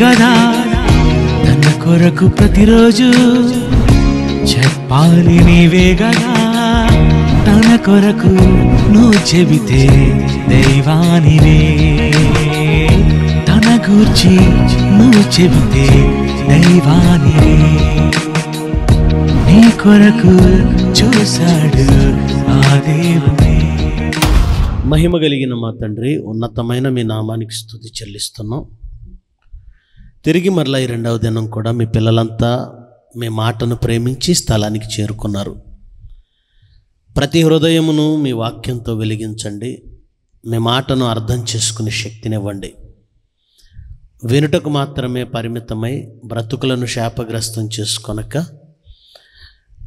గదా తన కొరకు ప్రతిరోజు చెప్పాలి నీవే గదా తన కొరకు నువ్వు చెబితే దైవానివే తన గూర్చి నువ్వు చెబితే దైవానివే నీ కొరకు చూశాడు ఆ దేవుడే మహిమ కలిగిన మా తండ్రి ఉన్నతమైన మీ నామానికి స్థుతి చెల్లిస్తున్నాం తిరిగి మరలా ఈ రెండవ దినం కూడా మీ పిల్లలంతా మీ మాటను ప్రేమించి స్థలానికి చేరుకున్నారు ప్రతి హృదయమును మీ వాక్యంతో వెలిగించండి మీ మాటను అర్థం చేసుకునే శక్తినివ్వండి వినుటకు మాత్రమే పరిమితమై బ్రతుకులను శాపగ్రస్తం చేసుకొనక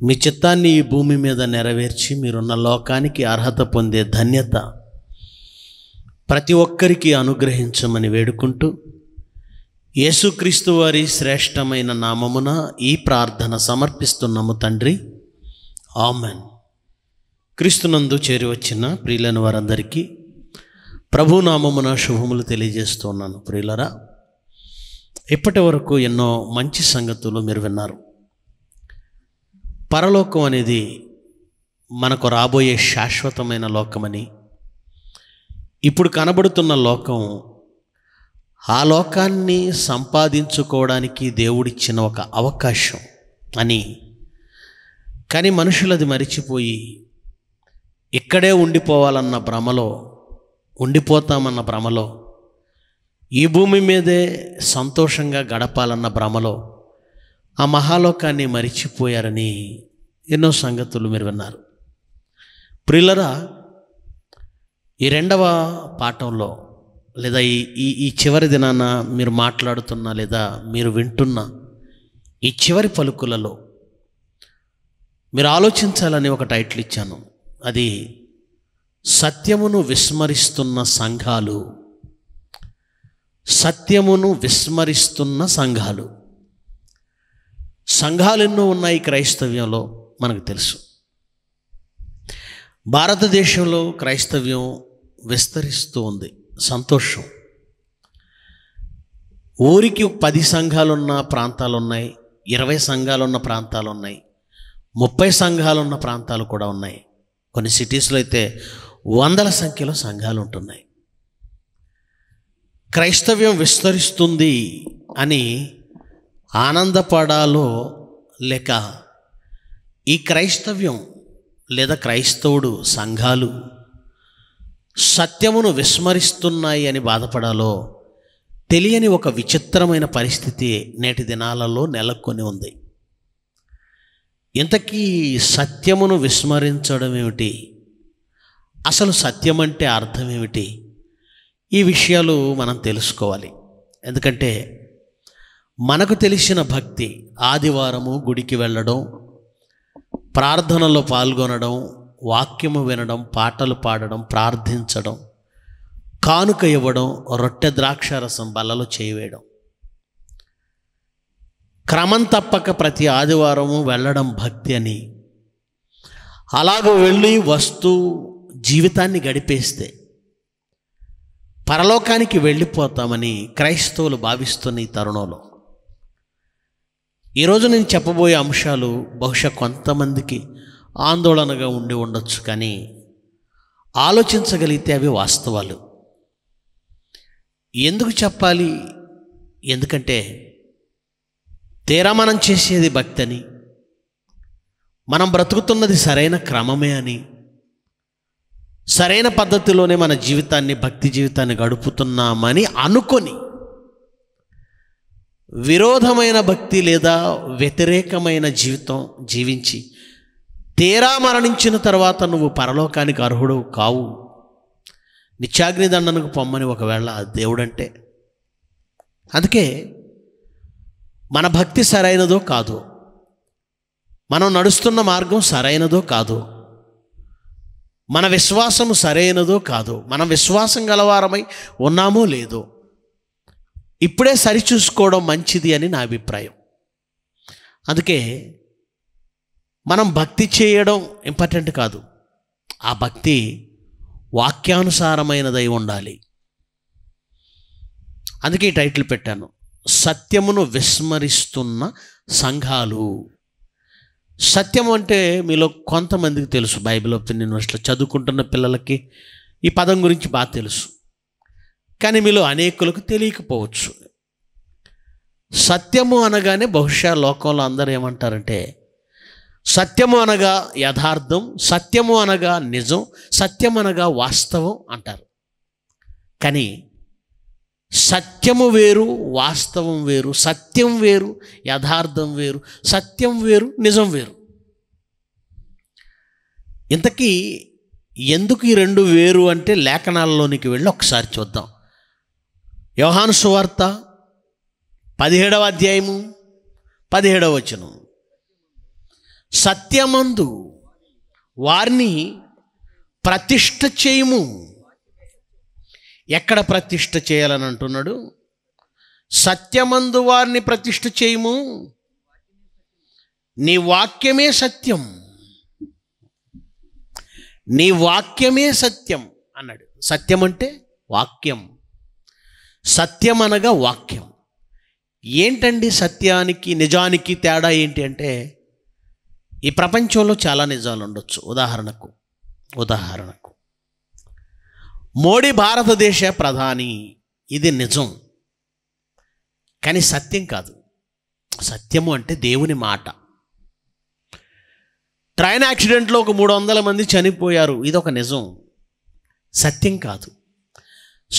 మీ చిత్తాన్ని ఈ భూమి మీద నెరవేర్చి మీరున్న లోకానికి అర్హత పొందే ధన్యత ప్రతి ఒక్కరికి అనుగ్రహించమని వేడుకుంటూ యేసుక్రీస్తు వారి శ్రేష్టమైన నామమున ఈ ప్రార్థన సమర్పిస్తున్నాము తండ్రి ఆమెన్ క్రీస్తునందు చేరివచ్చిన ప్రియులైన వారందరికీ ప్రభునామమున శుభములు తెలియజేస్తున్నాను ప్రియులరా ఇప్పటి వరకు ఎన్నో మంచి సంగతులు మీరు విన్నారు పరలోకం అనేది మనకు రాబోయే శాశ్వతమైన లోకమని ఇప్పుడు కనబడుతున్న లోకం ఆ లోకాన్ని సంపాదించుకోవడానికి దేవుడిచ్చిన ఒక అవకాశం అని కానీ మనుషులు అది మరిచిపోయి ఇక్కడే ఉండిపోవాలన్న భ్రమలో ఉండిపోతామన్న భ్రమలో ఈ భూమి మీదే సంతోషంగా గడపాలన్న భ్రమలో ఆ మహాలోకాన్ని మరిచిపోయారని ఎన్నో సంగతులు మీరు విన్నారు ప్రిల్లరా ఈ రెండవ పాఠంలో లేదా ఈ ఈ చివరి దినాన మీరు మాట్లాడుతున్న లేదా మీరు వింటున్న ఈ చివరి పలుకులలో మీరు ఆలోచించాలని ఒక టైటిల్ ఇచ్చాను అది సత్యమును విస్మరిస్తున్న సంఘాలు సత్యమును విస్మరిస్తున్న సంఘాలు సంఘాలు ఎన్నో ఉన్నాయి క్రైస్తవ్యంలో మనకు తెలుసు భారతదేశంలో క్రైస్తవ్యం విస్తరిస్తూ ఉంది సంతోషం ఊరికి పది సంఘాలున్న ప్రాంతాలు ఉన్నాయి ఇరవై సంఘాలున్న ప్రాంతాలు ఉన్నాయి ముప్పై సంఘాలున్న ప్రాంతాలు కూడా ఉన్నాయి కొన్ని సిటీస్లో అయితే వందల సంఖ్యలో సంఘాలు ఉంటున్నాయి క్రైస్తవ్యం విస్తరిస్తుంది అని ఆనందపడాలో లేక ఈ క్రైస్తవ్యం లేదా క్రైస్తవుడు సంఘాలు సత్యమును విస్మరిస్తున్నాయి అని బాధపడాలో తెలియని ఒక విచిత్రమైన పరిస్థితి నేటి దినాలలో నెలకొని ఉంది ఇంతకీ సత్యమును విస్మరించడం ఏమిటి అసలు సత్యం అంటే అర్థం ఏమిటి ఈ విషయాలు మనం తెలుసుకోవాలి ఎందుకంటే మనకు తెలిసిన భక్తి ఆదివారము గుడికి వెళ్ళడం ప్రార్థనలో పాల్గొనడం వాక్యము వినడం పాటలు పాడడం ప్రార్థించడం కానుక ఇవ్వడం రొట్టె ద్రాక్షారసం బలలో చేయవేయడం క్రమం తప్పక ప్రతి ఆదివారము వెళ్ళడం భక్తి అని అలాగ వెళ్ళి వస్తూ జీవితాన్ని గడిపేస్తే పరలోకానికి వెళ్ళిపోతామని క్రైస్తవులు భావిస్తున్న ఈ తరుణంలో ఈరోజు నేను చెప్పబోయే అంశాలు బహుశా కొంతమందికి ఆందోళనగా ఉండి ఉండొచ్చు కానీ ఆలోచించగలిగితే అవి వాస్తవాలు ఎందుకు చెప్పాలి ఎందుకంటే తీరా మనం చేసేది భక్తి అని మనం బ్రతుకుతున్నది సరైన క్రమమే అని సరైన పద్ధతిలోనే మన జీవితాన్ని భక్తి జీవితాన్ని గడుపుతున్నామని అనుకొని విరోధమైన భక్తి లేదా వ్యతిరేకమైన జీవితం జీవించి తీరా మరణించిన తర్వాత నువ్వు పరలోకానికి అర్హుడు కావు నిత్యాగ్నిదండనకు పొమ్మని ఒకవేళ దేవుడంటే అందుకే మన భక్తి సరైనదో కాదు మనం నడుస్తున్న మార్గం సరైనదో కాదు మన విశ్వాసము సరైనదో కాదు మనం విశ్వాసం గలవారమై ఉన్నామో లేదో ఇప్పుడే సరిచూసుకోవడం మంచిది అని నా అభిప్రాయం అందుకే మనం భక్తి చేయడం ఇంపార్టెంట్ కాదు ఆ భక్తి వాక్యానుసారమైనదై ఉండాలి అందుకే ఈ టైటిల్ పెట్టాను సత్యమును విస్మరిస్తున్న సంఘాలు సత్యం అంటే మీలో కొంతమందికి తెలుసు బైబిల్ ఆఫ్ యూనివర్సిటీలో చదువుకుంటున్న పిల్లలకి ఈ పదం గురించి బాగా తెలుసు కానీ మీలో అనేకులకు తెలియకపోవచ్చు సత్యము అనగానే బహుశా లోకంలో అందరూ ఏమంటారంటే సత్యము అనగా యథార్థం సత్యము అనగా నిజం సత్యం అనగా వాస్తవం అంటారు కానీ సత్యము వేరు వాస్తవం వేరు సత్యం వేరు యథార్థం వేరు సత్యం వేరు నిజం వేరు ఇంతకీ ఎందుకు ఈ రెండు వేరు అంటే లేఖనాల్లోనికి వెళ్ళి ఒకసారి చూద్దాం యోహాను సువార్త పదిహేడవ అధ్యాయము పదిహేడవ వచనం సత్యమందు వారిని ప్రతిష్ట చేయము ఎక్కడ ప్రతిష్ట చేయాలని అంటున్నాడు సత్యమందు వారిని ప్రతిష్ట చేయము నీ వాక్యమే సత్యం నీ వాక్యమే సత్యం అన్నాడు సత్యం అంటే వాక్యం సత్యం అనగా వాక్యం ఏంటండి సత్యానికి నిజానికి తేడా ఏంటి అంటే ఈ ప్రపంచంలో చాలా నిజాలు ఉండొచ్చు ఉదాహరణకు ఉదాహరణకు మోడీ భారతదేశ ప్రధాని ఇది నిజం కానీ సత్యం కాదు సత్యము అంటే దేవుని మాట ట్రైన్ యాక్సిడెంట్లో ఒక మూడు వందల మంది చనిపోయారు ఇది ఒక నిజం సత్యం కాదు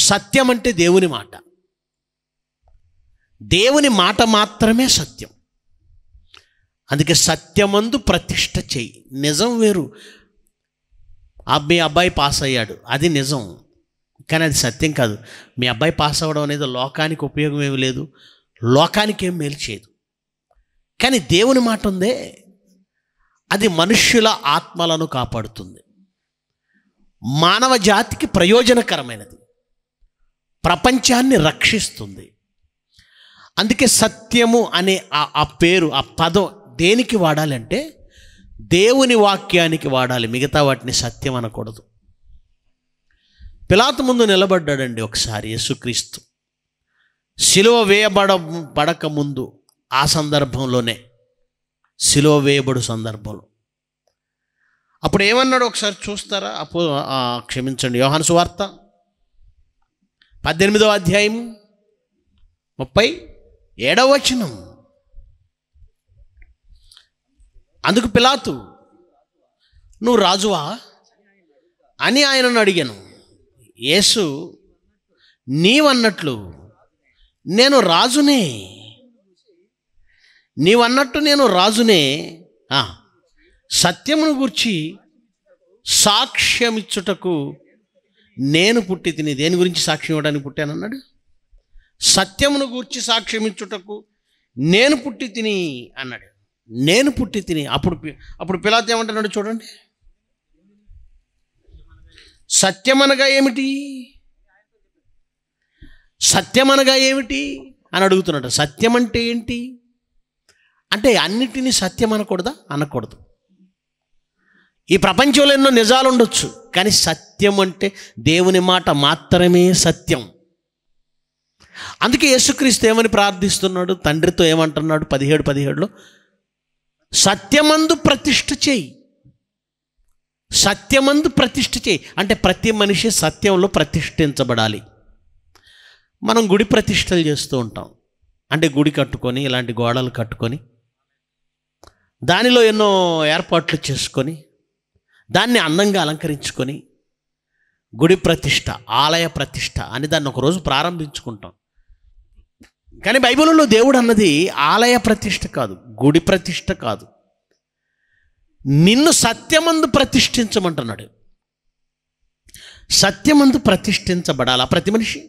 సత్యం అంటే దేవుని మాట దేవుని మాట మాత్రమే సత్యం అందుకే సత్యమందు ప్రతిష్ట చేయి నిజం వేరు మీ అబ్బాయి పాస్ అయ్యాడు అది నిజం కానీ అది సత్యం కాదు మీ అబ్బాయి పాస్ అవ్వడం అనేది లోకానికి ఉపయోగం ఏమి లేదు లోకానికి ఏం మేలు చేయదు కానీ దేవుని మాట ఉందే అది మనుష్యుల ఆత్మలను కాపాడుతుంది మానవ జాతికి ప్రయోజనకరమైనది ప్రపంచాన్ని రక్షిస్తుంది అందుకే సత్యము అనే ఆ పేరు ఆ పదం దేనికి వాడాలి అంటే దేవుని వాక్యానికి వాడాలి మిగతా వాటిని సత్యం అనకూడదు పిలాత ముందు నిలబడ్డాడండి ఒకసారి యేసుక్రీస్తు శిలువ వేయబడ పడక ముందు ఆ సందర్భంలోనే శిలువ వేయబడు సందర్భంలో అప్పుడు ఏమన్నాడు ఒకసారి చూస్తారా అప్పుడు క్షమించండి యోహాను వార్త పద్దెనిమిదవ అధ్యాయం ముప్పై ఏడవ వచనం అందుకు పిలాతు నువ్వు రాజువా అని ఆయనను అడిగాను యేసు నీవన్నట్లు నేను రాజునే నీవన్నట్టు నేను రాజునే సత్యమును గుర్చి సాక్ష్యమిచ్చుటకు నేను పుట్టి తిని దేని గురించి సాక్ష్యం ఇవ్వడానికి పుట్టానన్నాడు సత్యమును గూర్చి సాక్ష్యమిచ్చుటకు నేను పుట్టి తిని అన్నాడు నేను పుట్టి తిని అప్పుడు అప్పుడు పిలాత్ ఏమంటున్నాడు చూడండి సత్యమనగా ఏమిటి సత్యమనగా ఏమిటి అని అడుగుతున్నాడు సత్యం అంటే ఏంటి అంటే అన్నిటినీ సత్యం అనకూడదా అనకూడదు ఈ ప్రపంచంలో ఎన్నో నిజాలు ఉండొచ్చు కానీ సత్యం అంటే దేవుని మాట మాత్రమే సత్యం అందుకే యేసుక్రీస్తు ఏమని ప్రార్థిస్తున్నాడు తండ్రితో ఏమంటున్నాడు పదిహేడు పదిహేడులో సత్యమందు ప్రతిష్ఠ చేయి సత్యమందు ప్రతిష్ఠ చేయి అంటే ప్రతి మనిషి సత్యంలో ప్రతిష్ఠించబడాలి మనం గుడి ప్రతిష్టలు చేస్తూ ఉంటాం అంటే గుడి కట్టుకొని ఇలాంటి గోడలు కట్టుకొని దానిలో ఎన్నో ఏర్పాట్లు చేసుకొని దాన్ని అందంగా అలంకరించుకొని గుడి ప్రతిష్ట ఆలయ ప్రతిష్ట అని దాన్ని ఒకరోజు ప్రారంభించుకుంటాం కానీ బైబిల్లో దేవుడు అన్నది ఆలయ ప్రతిష్ట కాదు గుడి ప్రతిష్ట కాదు నిన్ను సత్యమందు ప్రతిష్ఠించమంటున్నాడు సత్యమందు ప్రతిష్ఠించబడాలా ప్రతి మనిషి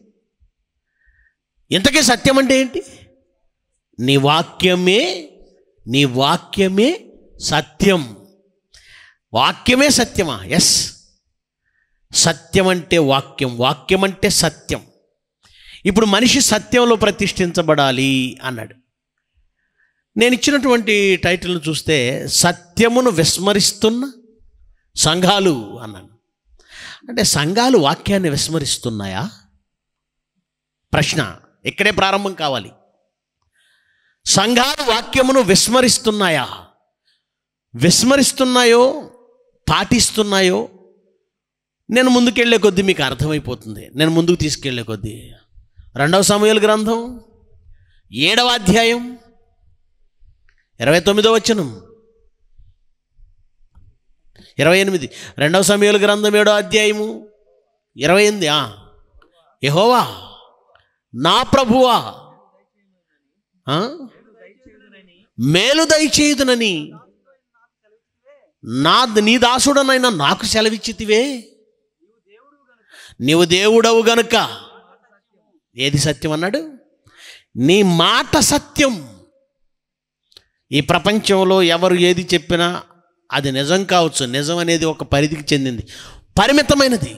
ఇంతకీ సత్యం అంటే ఏంటి నీ వాక్యమే నీ వాక్యమే సత్యం వాక్యమే సత్యమా ఎస్ సత్యం అంటే వాక్యం వాక్యం అంటే సత్యం ఇప్పుడు మనిషి సత్యంలో ప్రతిష్ఠించబడాలి అన్నాడు నేను ఇచ్చినటువంటి టైటిల్ను చూస్తే సత్యమును విస్మరిస్తున్న సంఘాలు అన్నాను అంటే సంఘాలు వాక్యాన్ని విస్మరిస్తున్నాయా ప్రశ్న ఇక్కడే ప్రారంభం కావాలి సంఘాలు వాక్యమును విస్మరిస్తున్నాయా విస్మరిస్తున్నాయో పాటిస్తున్నాయో నేను ముందుకెళ్ళే కొద్దీ మీకు అర్థమైపోతుంది నేను ముందుకు తీసుకెళ్లే కొద్దీ రెండవ సమయాల గ్రంథం ఏడవ అధ్యాయం ఇరవై తొమ్మిదో వచనం ఇరవై ఎనిమిది రెండవ సమయాల గ్రంథం ఏడో అధ్యాయము ఇరవై ఎనిమిది యహోవా నా ప్రభువా మేలు దయచేయుదునని నా నీ దాసుడనైనా నాకు సెలవిచ్చితివే నీవు దేవుడవు గనుక ఏది సత్యం అన్నాడు నీ మాట సత్యం ఈ ప్రపంచంలో ఎవరు ఏది చెప్పినా అది నిజం కావచ్చు నిజం అనేది ఒక పరిధికి చెందింది పరిమితమైనది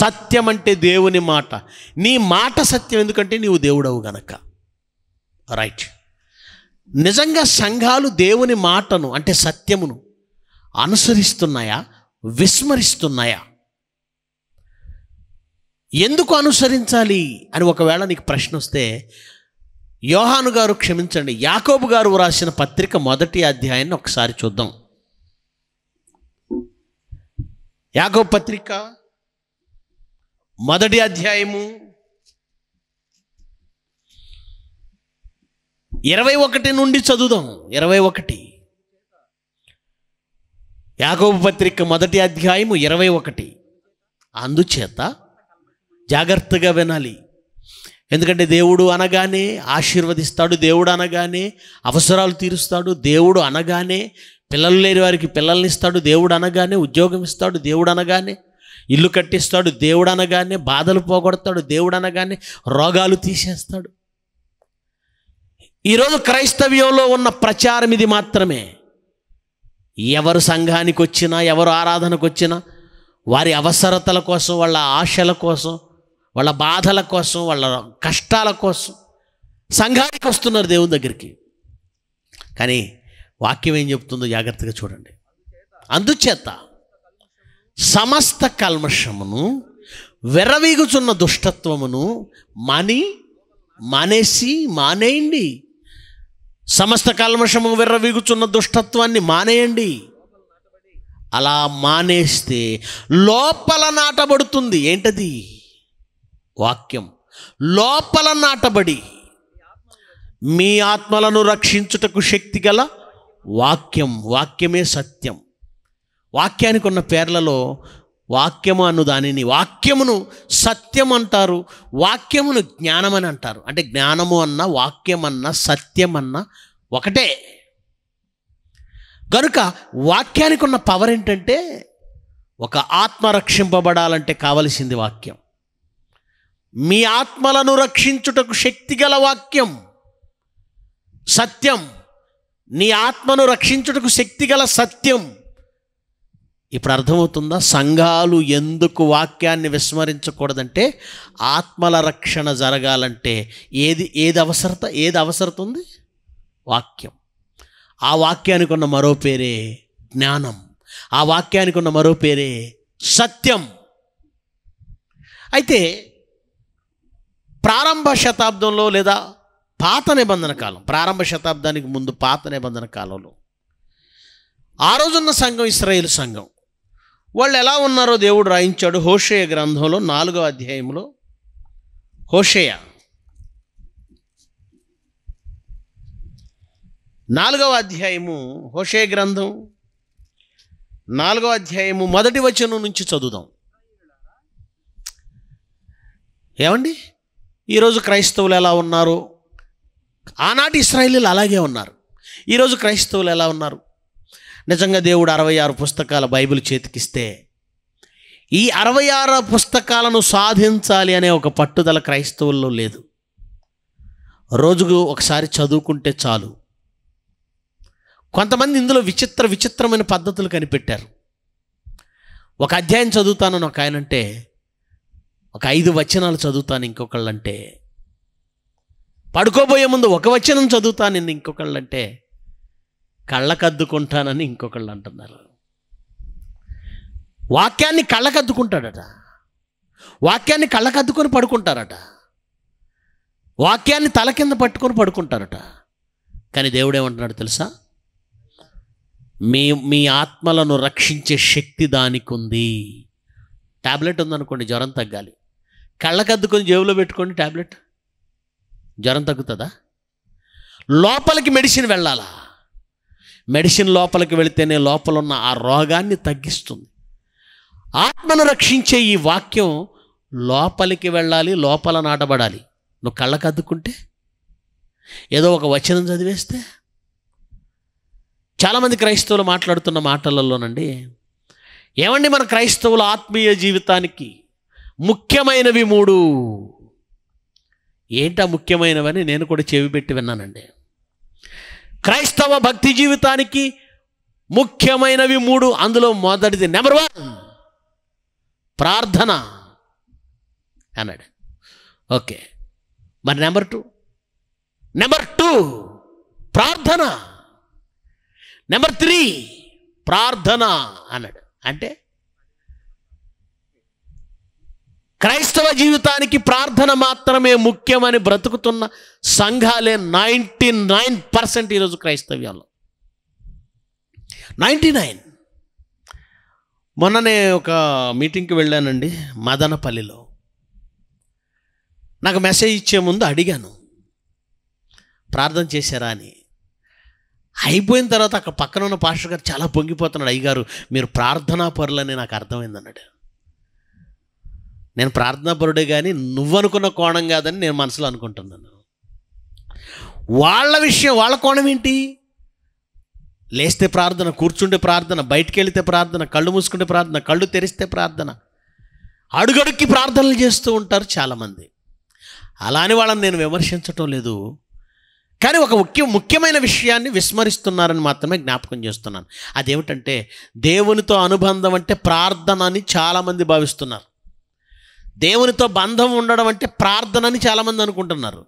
సత్యం అంటే దేవుని మాట నీ మాట సత్యం ఎందుకంటే నీవు దేవుడవు గనక రైట్ నిజంగా సంఘాలు దేవుని మాటను అంటే సత్యమును అనుసరిస్తున్నాయా విస్మరిస్తున్నాయా ఎందుకు అనుసరించాలి అని ఒకవేళ నీకు ప్రశ్న వస్తే యోహాను గారు క్షమించండి యాకోబు గారు వ్రాసిన పత్రిక మొదటి అధ్యాయాన్ని ఒకసారి చూద్దాం యాకో పత్రిక మొదటి అధ్యాయము ఇరవై ఒకటి నుండి చదువుదాం ఇరవై ఒకటి యాకోబు పత్రిక మొదటి అధ్యాయము ఇరవై ఒకటి అందుచేత జాగ్రత్తగా వినాలి ఎందుకంటే దేవుడు అనగానే ఆశీర్వదిస్తాడు దేవుడు అనగానే అవసరాలు తీరుస్తాడు దేవుడు అనగానే పిల్లలు లేని వారికి పిల్లల్ని ఇస్తాడు దేవుడు అనగానే ఉద్యోగం ఇస్తాడు దేవుడు అనగానే ఇల్లు కట్టిస్తాడు దేవుడు అనగానే బాధలు పోగొడతాడు దేవుడు అనగానే రోగాలు తీసేస్తాడు ఈరోజు క్రైస్తవ్యంలో ఉన్న ప్రచారం ఇది మాత్రమే ఎవరు సంఘానికి వచ్చినా ఎవరు ఆరాధనకు వచ్చినా వారి అవసరతల కోసం వాళ్ళ ఆశల కోసం వాళ్ళ బాధల కోసం వాళ్ళ కష్టాల కోసం సంఘానికి వస్తున్నారు దేవుని దగ్గరికి కానీ వాక్యం ఏం చెప్తుందో జాగ్రత్తగా చూడండి అందుచేత సమస్త కల్మషమును వెర్రవీగుచున్న దుష్టత్వమును మాని మానేసి మానేయండి సమస్త కల్మషము వెర్రవీగుచున్న దుష్టత్వాన్ని మానేయండి అలా మానేస్తే లోపల నాటబడుతుంది ఏంటది వాక్యం లోపల నాటబడి మీ ఆత్మలను రక్షించుటకు శక్తి గల వాక్యం వాక్యమే సత్యం వాక్యానికి ఉన్న పేర్లలో వాక్యము అను దానిని వాక్యమును సత్యం అంటారు వాక్యమును జ్ఞానమని అంటారు అంటే జ్ఞానము అన్న వాక్యం అన్న సత్యం అన్న ఒకటే కనుక వాక్యానికి ఉన్న పవర్ ఏంటంటే ఒక ఆత్మ రక్షింపబడాలంటే కావలసింది వాక్యం మీ ఆత్మలను రక్షించుటకు శక్తిగల వాక్యం సత్యం నీ ఆత్మను రక్షించుటకు శక్తిగల సత్యం ఇప్పుడు అర్థమవుతుందా సంఘాలు ఎందుకు వాక్యాన్ని విస్మరించకూడదంటే ఆత్మల రక్షణ జరగాలంటే ఏది ఏది అవసరత ఏది అవసరత ఉంది వాక్యం ఆ వాక్యానికి ఉన్న మరో పేరే జ్ఞానం ఆ వాక్యానికి ఉన్న మరో పేరే సత్యం అయితే ప్రారంభ శతాబ్దంలో లేదా పాత నిబంధన కాలం ప్రారంభ శతాబ్దానికి ముందు పాత నిబంధన కాలంలో ఆ రోజున్న సంఘం ఇస్రాయేల్ సంఘం వాళ్ళు ఎలా ఉన్నారో దేవుడు రాయించాడు హోషేయ గ్రంథంలో నాలుగో అధ్యాయంలో హోషేయ నాలుగవ అధ్యాయము హోషే గ్రంథం నాలుగవ అధ్యాయము మొదటి వచనం నుంచి చదువుదాం ఏమండి ఈరోజు క్రైస్తవులు ఎలా ఉన్నారు ఆనాటి ఇస్రాయిలీలు అలాగే ఉన్నారు ఈరోజు క్రైస్తవులు ఎలా ఉన్నారు నిజంగా దేవుడు అరవై ఆరు పుస్తకాల బైబిల్ చేతికిస్తే ఈ అరవై ఆరు పుస్తకాలను సాధించాలి అనే ఒక పట్టుదల క్రైస్తవుల్లో లేదు రోజుకు ఒకసారి చదువుకుంటే చాలు కొంతమంది ఇందులో విచిత్ర విచిత్రమైన పద్ధతులు కనిపెట్టారు ఒక అధ్యాయం చదువుతానని ఒక ఆయన అంటే ఒక ఐదు వచనాలు చదువుతాను ఇంకొకళ్ళంటే పడుకోబోయే ముందు ఒక వచనం చదువుతాను నేను ఇంకొకళ్ళంటే కళ్ళకద్దుకుంటానని ఇంకొకళ్ళు అంటున్నారు వాక్యాన్ని కళ్ళకద్దుకుంటాడట వాక్యాన్ని కళ్ళకద్దుకొని పడుకుంటారట వాక్యాన్ని తల కింద పట్టుకొని పడుకుంటారట కానీ దేవుడు ఏమంటున్నాడు తెలుసా మీ మీ ఆత్మలను రక్షించే శక్తి దానికి ఉంది ట్యాబ్లెట్ ఉందనుకోండి జ్వరం తగ్గాలి కళ్ళకద్దుకొని జేబులో పెట్టుకోండి ట్యాబ్లెట్ జ్వరం తగ్గుతుందా లోపలికి మెడిసిన్ వెళ్ళాలా మెడిసిన్ లోపలికి వెళితేనే లోపల ఉన్న ఆ రోగాన్ని తగ్గిస్తుంది ఆత్మను రక్షించే ఈ వాక్యం లోపలికి వెళ్ళాలి లోపల నాటబడాలి నువ్వు కళ్ళకద్దుకుంటే ఏదో ఒక వచనం చదివేస్తే చాలామంది క్రైస్తవులు మాట్లాడుతున్న మాటలలోనండి ఏమండి మన క్రైస్తవుల ఆత్మీయ జీవితానికి ముఖ్యమైనవి మూడు ఏంటా ముఖ్యమైనవని నేను కూడా చెవి పెట్టి విన్నానండి క్రైస్తవ భక్తి జీవితానికి ముఖ్యమైనవి మూడు అందులో మొదటిది నెంబర్ వన్ ప్రార్థన అన్నాడు ఓకే మరి నెంబర్ టూ నెంబర్ టూ ప్రార్థన నెంబర్ త్రీ ప్రార్థన అన్నాడు అంటే క్రైస్తవ జీవితానికి ప్రార్థన మాత్రమే ముఖ్యమని బ్రతుకుతున్న సంఘాలే నైంటీ నైన్ పర్సెంట్ ఈరోజు క్రైస్తవ్యాల్లో నైంటీ నైన్ మొన్ననే ఒక మీటింగ్కి వెళ్ళానండి మదనపల్లిలో నాకు మెసేజ్ ఇచ్చే ముందు అడిగాను ప్రార్థన చేశారా అని అయిపోయిన తర్వాత అక్కడ పక్కన ఉన్న పాస్టర్ గారు చాలా పొంగిపోతున్నాడు అయ్యగారు మీరు ప్రార్థనా పరులని నాకు అర్థమైందన్నాడు నేను ప్రార్థనా పరుడే కానీ నువ్వనుకున్న కోణం కాదని నేను మనసులో అనుకుంటున్నాను వాళ్ళ విషయం వాళ్ళ కోణం ఏంటి లేస్తే ప్రార్థన కూర్చుంటే ప్రార్థన బయటికి వెళితే ప్రార్థన కళ్ళు మూసుకుంటే ప్రార్థన కళ్ళు తెరిస్తే ప్రార్థన అడుగడుక్కి ప్రార్థనలు చేస్తూ ఉంటారు చాలామంది అలా అని వాళ్ళని నేను విమర్శించటం లేదు కానీ ఒక ముఖ్య ముఖ్యమైన విషయాన్ని విస్మరిస్తున్నారని మాత్రమే జ్ఞాపకం చేస్తున్నాను అదేమిటంటే దేవునితో అనుబంధం అంటే ప్రార్థన అని చాలామంది భావిస్తున్నారు దేవునితో బంధం ఉండడం అంటే ప్రార్థన అని చాలామంది అనుకుంటున్నారు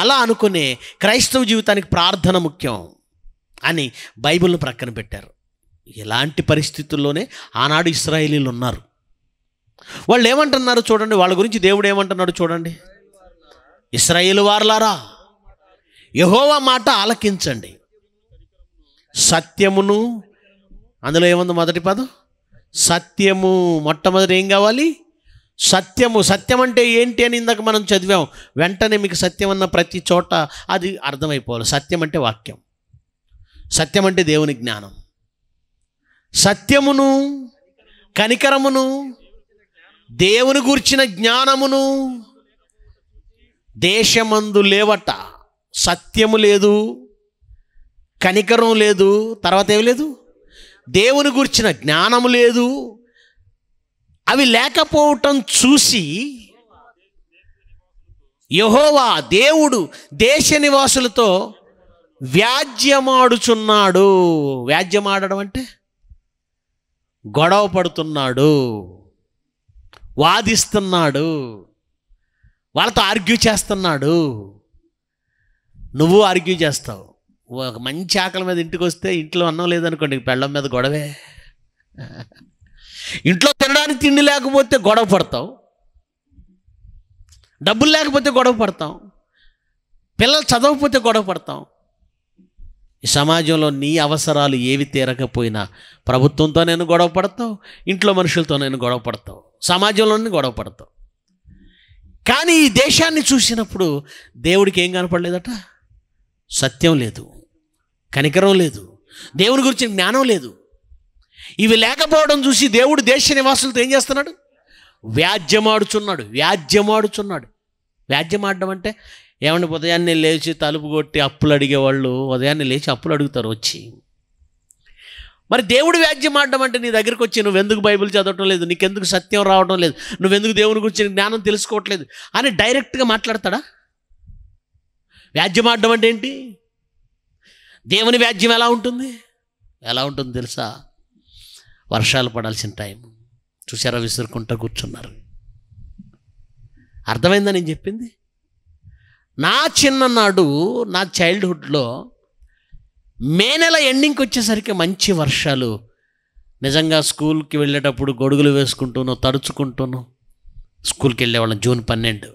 అలా అనుకునే క్రైస్తవ జీవితానికి ప్రార్థన ముఖ్యం అని బైబిల్ను ప్రక్కన పెట్టారు ఎలాంటి పరిస్థితుల్లోనే ఆనాడు ఇస్రాయేలీలు ఉన్నారు వాళ్ళు ఏమంటున్నారు చూడండి వాళ్ళ గురించి దేవుడు ఏమంటున్నాడు చూడండి ఇస్రాయేల్ వారులారా యహోవా మాట ఆలకించండి సత్యమును అందులో ఏముంది మొదటి పదం సత్యము మొట్టమొదటి ఏం కావాలి సత్యము సత్యం అంటే ఏంటి అని ఇందాక మనం చదివాం వెంటనే మీకు సత్యం అన్న ప్రతి చోట అది అర్థమైపోవాలి సత్యం అంటే వాక్యం సత్యం అంటే దేవుని జ్ఞానం సత్యమును కనికరమును దేవుని గుర్చిన జ్ఞానమును దేశమందు లేవట సత్యము లేదు కనికరం లేదు తర్వాత ఏమి లేదు దేవుని గురించిన జ్ఞానము లేదు అవి లేకపోవటం చూసి యహోవా దేవుడు దేశ నివాసులతో వ్యాజ్యమాడుచున్నాడు వ్యాజ్యమాడడం అంటే గొడవ పడుతున్నాడు వాదిస్తున్నాడు వాళ్ళతో ఆర్గ్యూ చేస్తున్నాడు నువ్వు ఆర్గ్యూ చేస్తావు ఒక మంచి ఆకలి మీద ఇంటికి వస్తే ఇంట్లో అన్నం లేదనుకోండి పెళ్ళం మీద గొడవే ఇంట్లో తినడానికి తిండి లేకపోతే గొడవ పడతావు డబ్బులు లేకపోతే గొడవ పడతాం పిల్లలు చదవకపోతే గొడవ పడతాం ఈ సమాజంలో నీ అవసరాలు ఏవి తీరకపోయినా ప్రభుత్వంతో నేను గొడవ పడతావు ఇంట్లో మనుషులతో నేను గొడవ పడతావు సమాజంలోనే గొడవ పడతావు కానీ ఈ దేశాన్ని చూసినప్పుడు దేవుడికి ఏం కనపడలేదట సత్యం లేదు కనికరం లేదు దేవుని గురించి జ్ఞానం లేదు ఇవి లేకపోవడం చూసి దేవుడు దేశ నివాసులతో ఏం చేస్తున్నాడు వ్యాజ్యమాడుచున్నాడు వ్యాజ్యమాడుచున్నాడు వ్యాజ్యమాడడం అంటే ఏమంటే ఉదయాన్నే లేచి తలుపు కొట్టి అప్పులు అడిగేవాళ్ళు ఉదయాన్నే లేచి అప్పులు అడుగుతారు వచ్చి మరి దేవుడు వ్యాజ్యం ఆడడం అంటే నీ దగ్గరికి వచ్చి నువ్వు ఎందుకు బైబిల్ చదవటం లేదు నీకెందుకు సత్యం రావడం లేదు నువ్వెందుకు దేవుని గురించి జ్ఞానం తెలుసుకోవట్లేదు అని డైరెక్ట్గా మాట్లాడతాడా వ్యాజ్యం ఆడడం అంటే ఏంటి దేవుని వ్యాజ్యం ఎలా ఉంటుంది ఎలా ఉంటుంది తెలుసా వర్షాలు పడాల్సిన టైం చూసారా విసురుకుంటా కూర్చున్నారు అర్థమైందా నేను చెప్పింది నా చిన్ననాడు నా చైల్డ్హుడ్లో మే నెల ఎండింగ్కి వచ్చేసరికి మంచి వర్షాలు నిజంగా స్కూల్కి వెళ్ళేటప్పుడు గొడుగులు వేసుకుంటూను తడుచుకుంటూను స్కూల్కి వెళ్ళేవాళ్ళం జూన్ పన్నెండు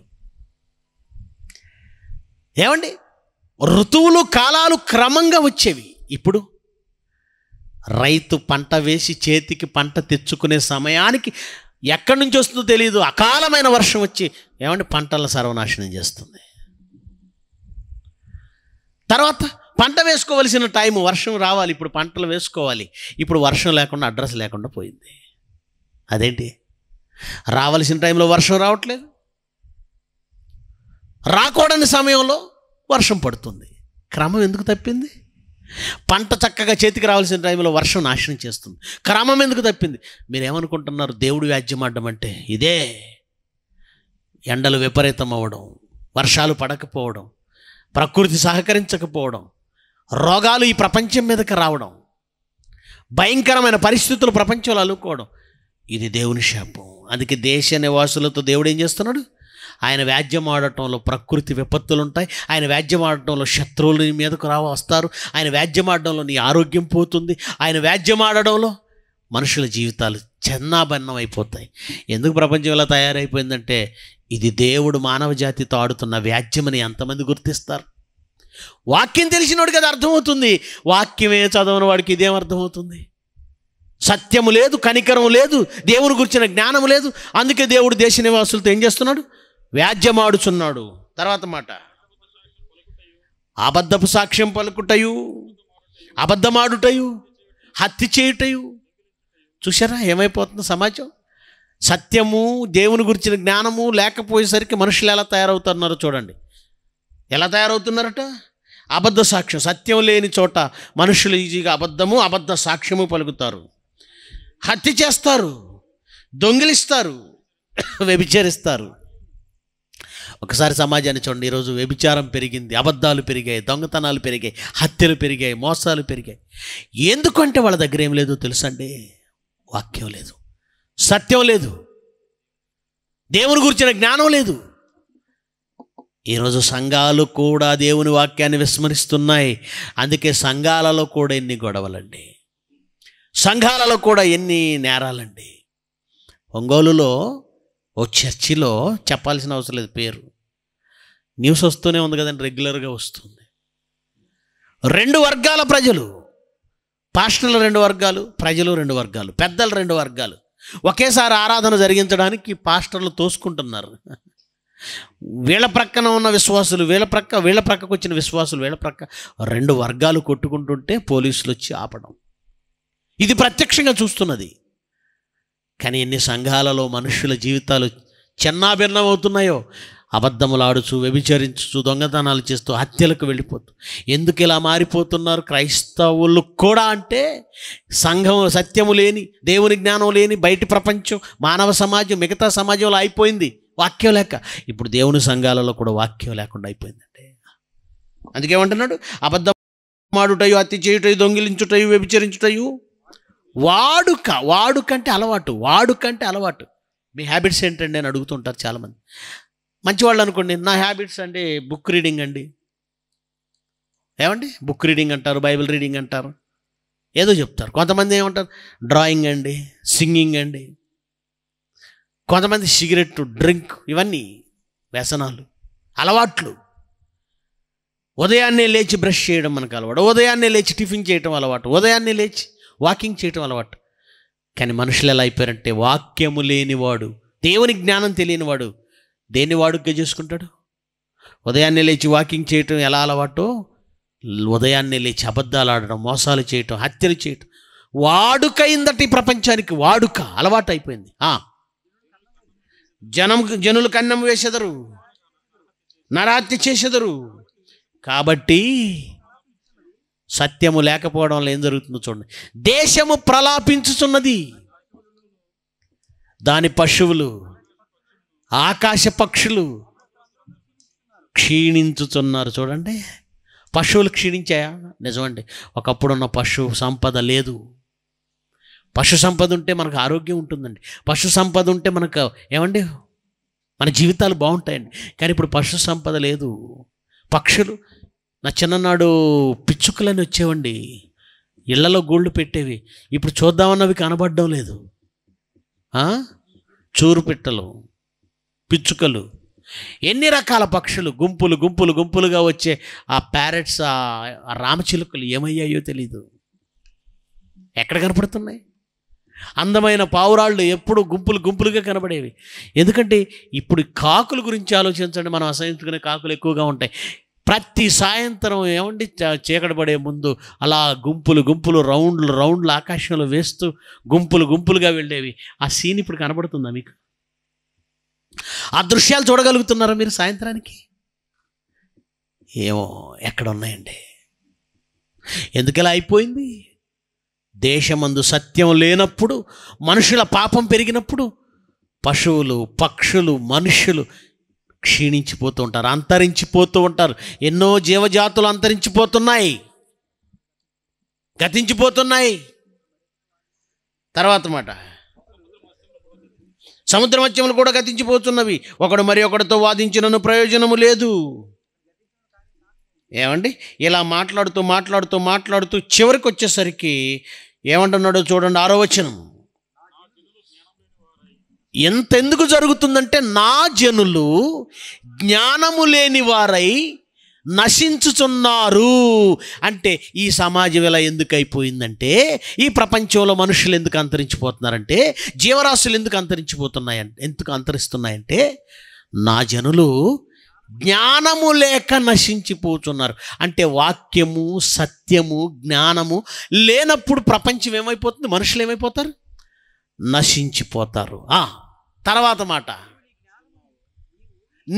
ఏమండి ఋతువులు కాలాలు క్రమంగా వచ్చేవి ఇప్పుడు రైతు పంట వేసి చేతికి పంట తెచ్చుకునే సమయానికి ఎక్కడి నుంచి వస్తుందో తెలియదు అకాలమైన వర్షం వచ్చి ఏమంటే పంటల సర్వనాశనం చేస్తుంది తర్వాత పంట వేసుకోవలసిన టైం వర్షం రావాలి ఇప్పుడు పంటలు వేసుకోవాలి ఇప్పుడు వర్షం లేకుండా అడ్రస్ లేకుండా పోయింది అదేంటి రావలసిన టైంలో వర్షం రావట్లేదు రాకూడని సమయంలో వర్షం పడుతుంది క్రమం ఎందుకు తప్పింది పంట చక్కగా చేతికి రావాల్సిన టైంలో వర్షం నాశనం చేస్తుంది క్రమం ఎందుకు తప్పింది మీరేమనుకుంటున్నారు దేవుడు వ్యాజ్యమాడడం అంటే ఇదే ఎండలు విపరీతం అవ్వడం వర్షాలు పడకపోవడం ప్రకృతి సహకరించకపోవడం రోగాలు ఈ ప్రపంచం మీదకి రావడం భయంకరమైన పరిస్థితులు ప్రపంచంలో అలుకోవడం ఇది దేవుని శాపం అందుకే దేశ నివాసులతో దేవుడు ఏం చేస్తున్నాడు ఆయన వ్యాజ్యం ఆడటంలో ప్రకృతి విపత్తులు ఉంటాయి ఆయన వ్యాజ్యం ఆడటంలో శత్రువులు నీ మీదకు రా వస్తారు ఆయన వ్యాజ్యం ఆడటంలో నీ ఆరోగ్యం పోతుంది ఆయన వ్యాజ్యం ఆడడంలో మనుషుల జీవితాలు చెన్నాబన్నం అయిపోతాయి ఎందుకు ప్రపంచం ఇలా తయారైపోయిందంటే ఇది దేవుడు మానవ జాతితో ఆడుతున్న వ్యాజ్యమని ఎంతమంది గుర్తిస్తారు వాక్యం తెలిసినోడికి అది అర్థమవుతుంది వాక్యమే చదవని వాడికి ఇదేం అర్థమవుతుంది సత్యము లేదు కనికరం లేదు దేవుని గురించిన జ్ఞానం లేదు అందుకే దేవుడు దేశ నివాసులతో ఏం చేస్తున్నాడు వ్యాజ్యమాడుచున్నాడు తర్వాత మాట అబద్ధపు సాక్ష్యం పలుకుటయు అబద్ధమాడుటయు హత్య చేయుటయు చూసారా ఏమైపోతుంది సమాజం సత్యము దేవుని గురించిన జ్ఞానము లేకపోయేసరికి మనుషులు ఎలా తయారవుతున్నారో చూడండి ఎలా తయారవుతున్నారట అబద్ధ సాక్ష్యం సత్యం లేని చోట మనుషులు ఈజీగా అబద్ధము అబద్ధ సాక్ష్యము పలుకుతారు హత్య చేస్తారు దొంగిలిస్తారు వ్యభిచరిస్తారు ఒకసారి సమాజాన్ని చూడండి ఈరోజు వ్యభిచారం పెరిగింది అబద్ధాలు పెరిగాయి దొంగతనాలు పెరిగాయి హత్యలు పెరిగాయి మోసాలు పెరిగాయి ఎందుకంటే వాళ్ళ దగ్గర ఏం లేదో తెలుసండి వాక్యం లేదు సత్యం లేదు దేవుని గురించిన జ్ఞానం లేదు ఈరోజు సంఘాలు కూడా దేవుని వాక్యాన్ని విస్మరిస్తున్నాయి అందుకే సంఘాలలో కూడా ఎన్ని గొడవలండి సంఘాలలో కూడా ఎన్ని నేరాలండి ఒంగోలులో ఓ చర్చిలో చెప్పాల్సిన అవసరం లేదు పేరు న్యూస్ వస్తూనే ఉంది కదండి రెగ్యులర్గా వస్తుంది రెండు వర్గాల ప్రజలు పాస్టర్లు రెండు వర్గాలు ప్రజలు రెండు వర్గాలు పెద్దలు రెండు వర్గాలు ఒకేసారి ఆరాధన జరిగించడానికి పాస్టర్లు తోసుకుంటున్నారు వీళ్ళ ప్రక్కన ఉన్న విశ్వాసులు వీళ్ళ ప్రక్క వీళ్ళ ప్రక్కకు వచ్చిన విశ్వాసులు వీళ్ళ ప్రక్క రెండు వర్గాలు కొట్టుకుంటుంటే పోలీసులు వచ్చి ఆపడం ఇది ప్రత్యక్షంగా చూస్తున్నది కానీ ఎన్ని సంఘాలలో మనుషుల జీవితాలు చిన్నాభిన్నమవుతున్నాయో అబద్ధములాడుచు వ్యభిచరించు దొంగతనాలు చేస్తూ హత్యలకు వెళ్ళిపోతూ ఎందుకు ఇలా మారిపోతున్నారు క్రైస్తవులు కూడా అంటే సంఘం సత్యము లేని దేవుని జ్ఞానం లేని బయటి ప్రపంచం మానవ సమాజం మిగతా సమాజంలో అయిపోయింది వాక్యం లేక ఇప్పుడు దేవుని సంఘాలలో కూడా వాక్యం లేకుండా అయిపోయిందండి అందుకేమంటున్నాడు అబద్ధం మాడుటయు హత్య చేయుటయు దొంగిలించుటయు వ్యభిచరించుటయు వాడుక వాడుకంటే అలవాటు వాడుకంటే అలవాటు మీ హ్యాబిట్స్ ఏంటండి అని అడుగుతుంటారు చాలామంది మంచివాళ్ళు అనుకోండి నా హ్యాబిట్స్ అంటే బుక్ రీడింగ్ అండి ఏమండి బుక్ రీడింగ్ అంటారు బైబిల్ రీడింగ్ అంటారు ఏదో చెప్తారు కొంతమంది ఏమంటారు డ్రాయింగ్ అండి సింగింగ్ అండి కొంతమంది సిగరెట్ డ్రింక్ ఇవన్నీ వ్యసనాలు అలవాట్లు ఉదయాన్నే లేచి బ్రష్ చేయడం మనకు అలవాటు ఉదయాన్నే లేచి టిఫిన్ చేయడం అలవాటు ఉదయాన్నే లేచి వాకింగ్ చేయడం అలవాటు కానీ మనుషులు ఎలా అయిపోయారంటే వాక్యము లేనివాడు దేవుని జ్ఞానం తెలియనివాడు దేన్ని వాడుగ్గా చేసుకుంటాడు ఉదయాన్నే లేచి వాకింగ్ చేయటం ఎలా అలవాటు ఉదయాన్నే లేచి అబద్ధాలు ఆడడం మోసాలు చేయటం హత్యలు చేయటం వాడుకైందట ఈ ప్రపంచానికి వాడుక అలవాటు అయిపోయింది జనం జనులు కన్నం వేసేదరు నరాత్య చేసేదరు కాబట్టి సత్యము లేకపోవడం వల్ల ఏం జరుగుతుందో చూడండి దేశము ప్రలాపించుచున్నది దాని పశువులు ఆకాశ పక్షులు క్షీణించుతున్నారు చూడండి పశువులు క్షీణించాయా నిజమండి ఒకప్పుడున్న పశు సంపద లేదు పశు సంపద ఉంటే మనకు ఆరోగ్యం ఉంటుందండి పశు సంపద ఉంటే మనకు ఏమండి మన జీవితాలు బాగుంటాయండి కానీ ఇప్పుడు పశు సంపద లేదు పక్షులు నా చిన్ననాడు పిచ్చుకలని వచ్చేవండి ఇళ్లలో గోళ్ళు పెట్టేవి ఇప్పుడు చూద్దామన్నవి కనబడడం లేదు చూరు పెట్టలు పిచ్చుకలు ఎన్ని రకాల పక్షులు గుంపులు గుంపులు గుంపులుగా వచ్చే ఆ ప్యారెట్స్ ఆ రామచిలుకలు ఏమయ్యాయో తెలీదు ఎక్కడ కనపడుతున్నాయి అందమైన పావురాళ్ళు ఎప్పుడు గుంపులు గుంపులుగా కనబడేవి ఎందుకంటే ఇప్పుడు కాకుల గురించి ఆలోచించండి మనం అసహించుకునే కాకులు ఎక్కువగా ఉంటాయి ప్రతి సాయంత్రం ఏమండి చీకటి పడే ముందు అలా గుంపులు గుంపులు రౌండ్లు రౌండ్లు ఆకాశంలో వేస్తూ గుంపులు గుంపులుగా వెళ్ళేవి ఆ సీన్ ఇప్పుడు కనబడుతుందా మీకు ఆ దృశ్యాలు చూడగలుగుతున్నారా మీరు సాయంత్రానికి ఏమో ఎక్కడ ఉన్నాయండి ఎందుకలా అయిపోయింది దేశమందు సత్యం లేనప్పుడు మనుషుల పాపం పెరిగినప్పుడు పశువులు పక్షులు మనుషులు క్షీణించిపోతూ ఉంటారు అంతరించిపోతూ ఉంటారు ఎన్నో జీవజాతులు అంతరించిపోతున్నాయి గతించిపోతున్నాయి తర్వాత మాట సముద్ర మత్యములు కూడా గతించిపోతున్నవి ఒకడు మరి ఒకడితో వాదించినను ప్రయోజనము లేదు ఏమండి ఇలా మాట్లాడుతూ మాట్లాడుతూ మాట్లాడుతూ చివరికి వచ్చేసరికి ఏమంటున్నాడో చూడండి ఆరో వచనం ఎంతెందుకు జరుగుతుందంటే నా జనులు జ్ఞానము లేని వారై నశించుచున్నారు అంటే ఈ సమాజం ఇలా ఎందుకు అయిపోయిందంటే ఈ ప్రపంచంలో మనుషులు ఎందుకు అంతరించిపోతున్నారంటే జీవరాశులు ఎందుకు అంతరించిపోతున్నాయి ఎందుకు అంతరిస్తున్నాయంటే నా జనులు జ్ఞానము లేక నశించిపోతున్నారు అంటే వాక్యము సత్యము జ్ఞానము లేనప్పుడు ప్రపంచం ఏమైపోతుంది మనుషులు ఏమైపోతారు నశించిపోతారు తర్వాత మాట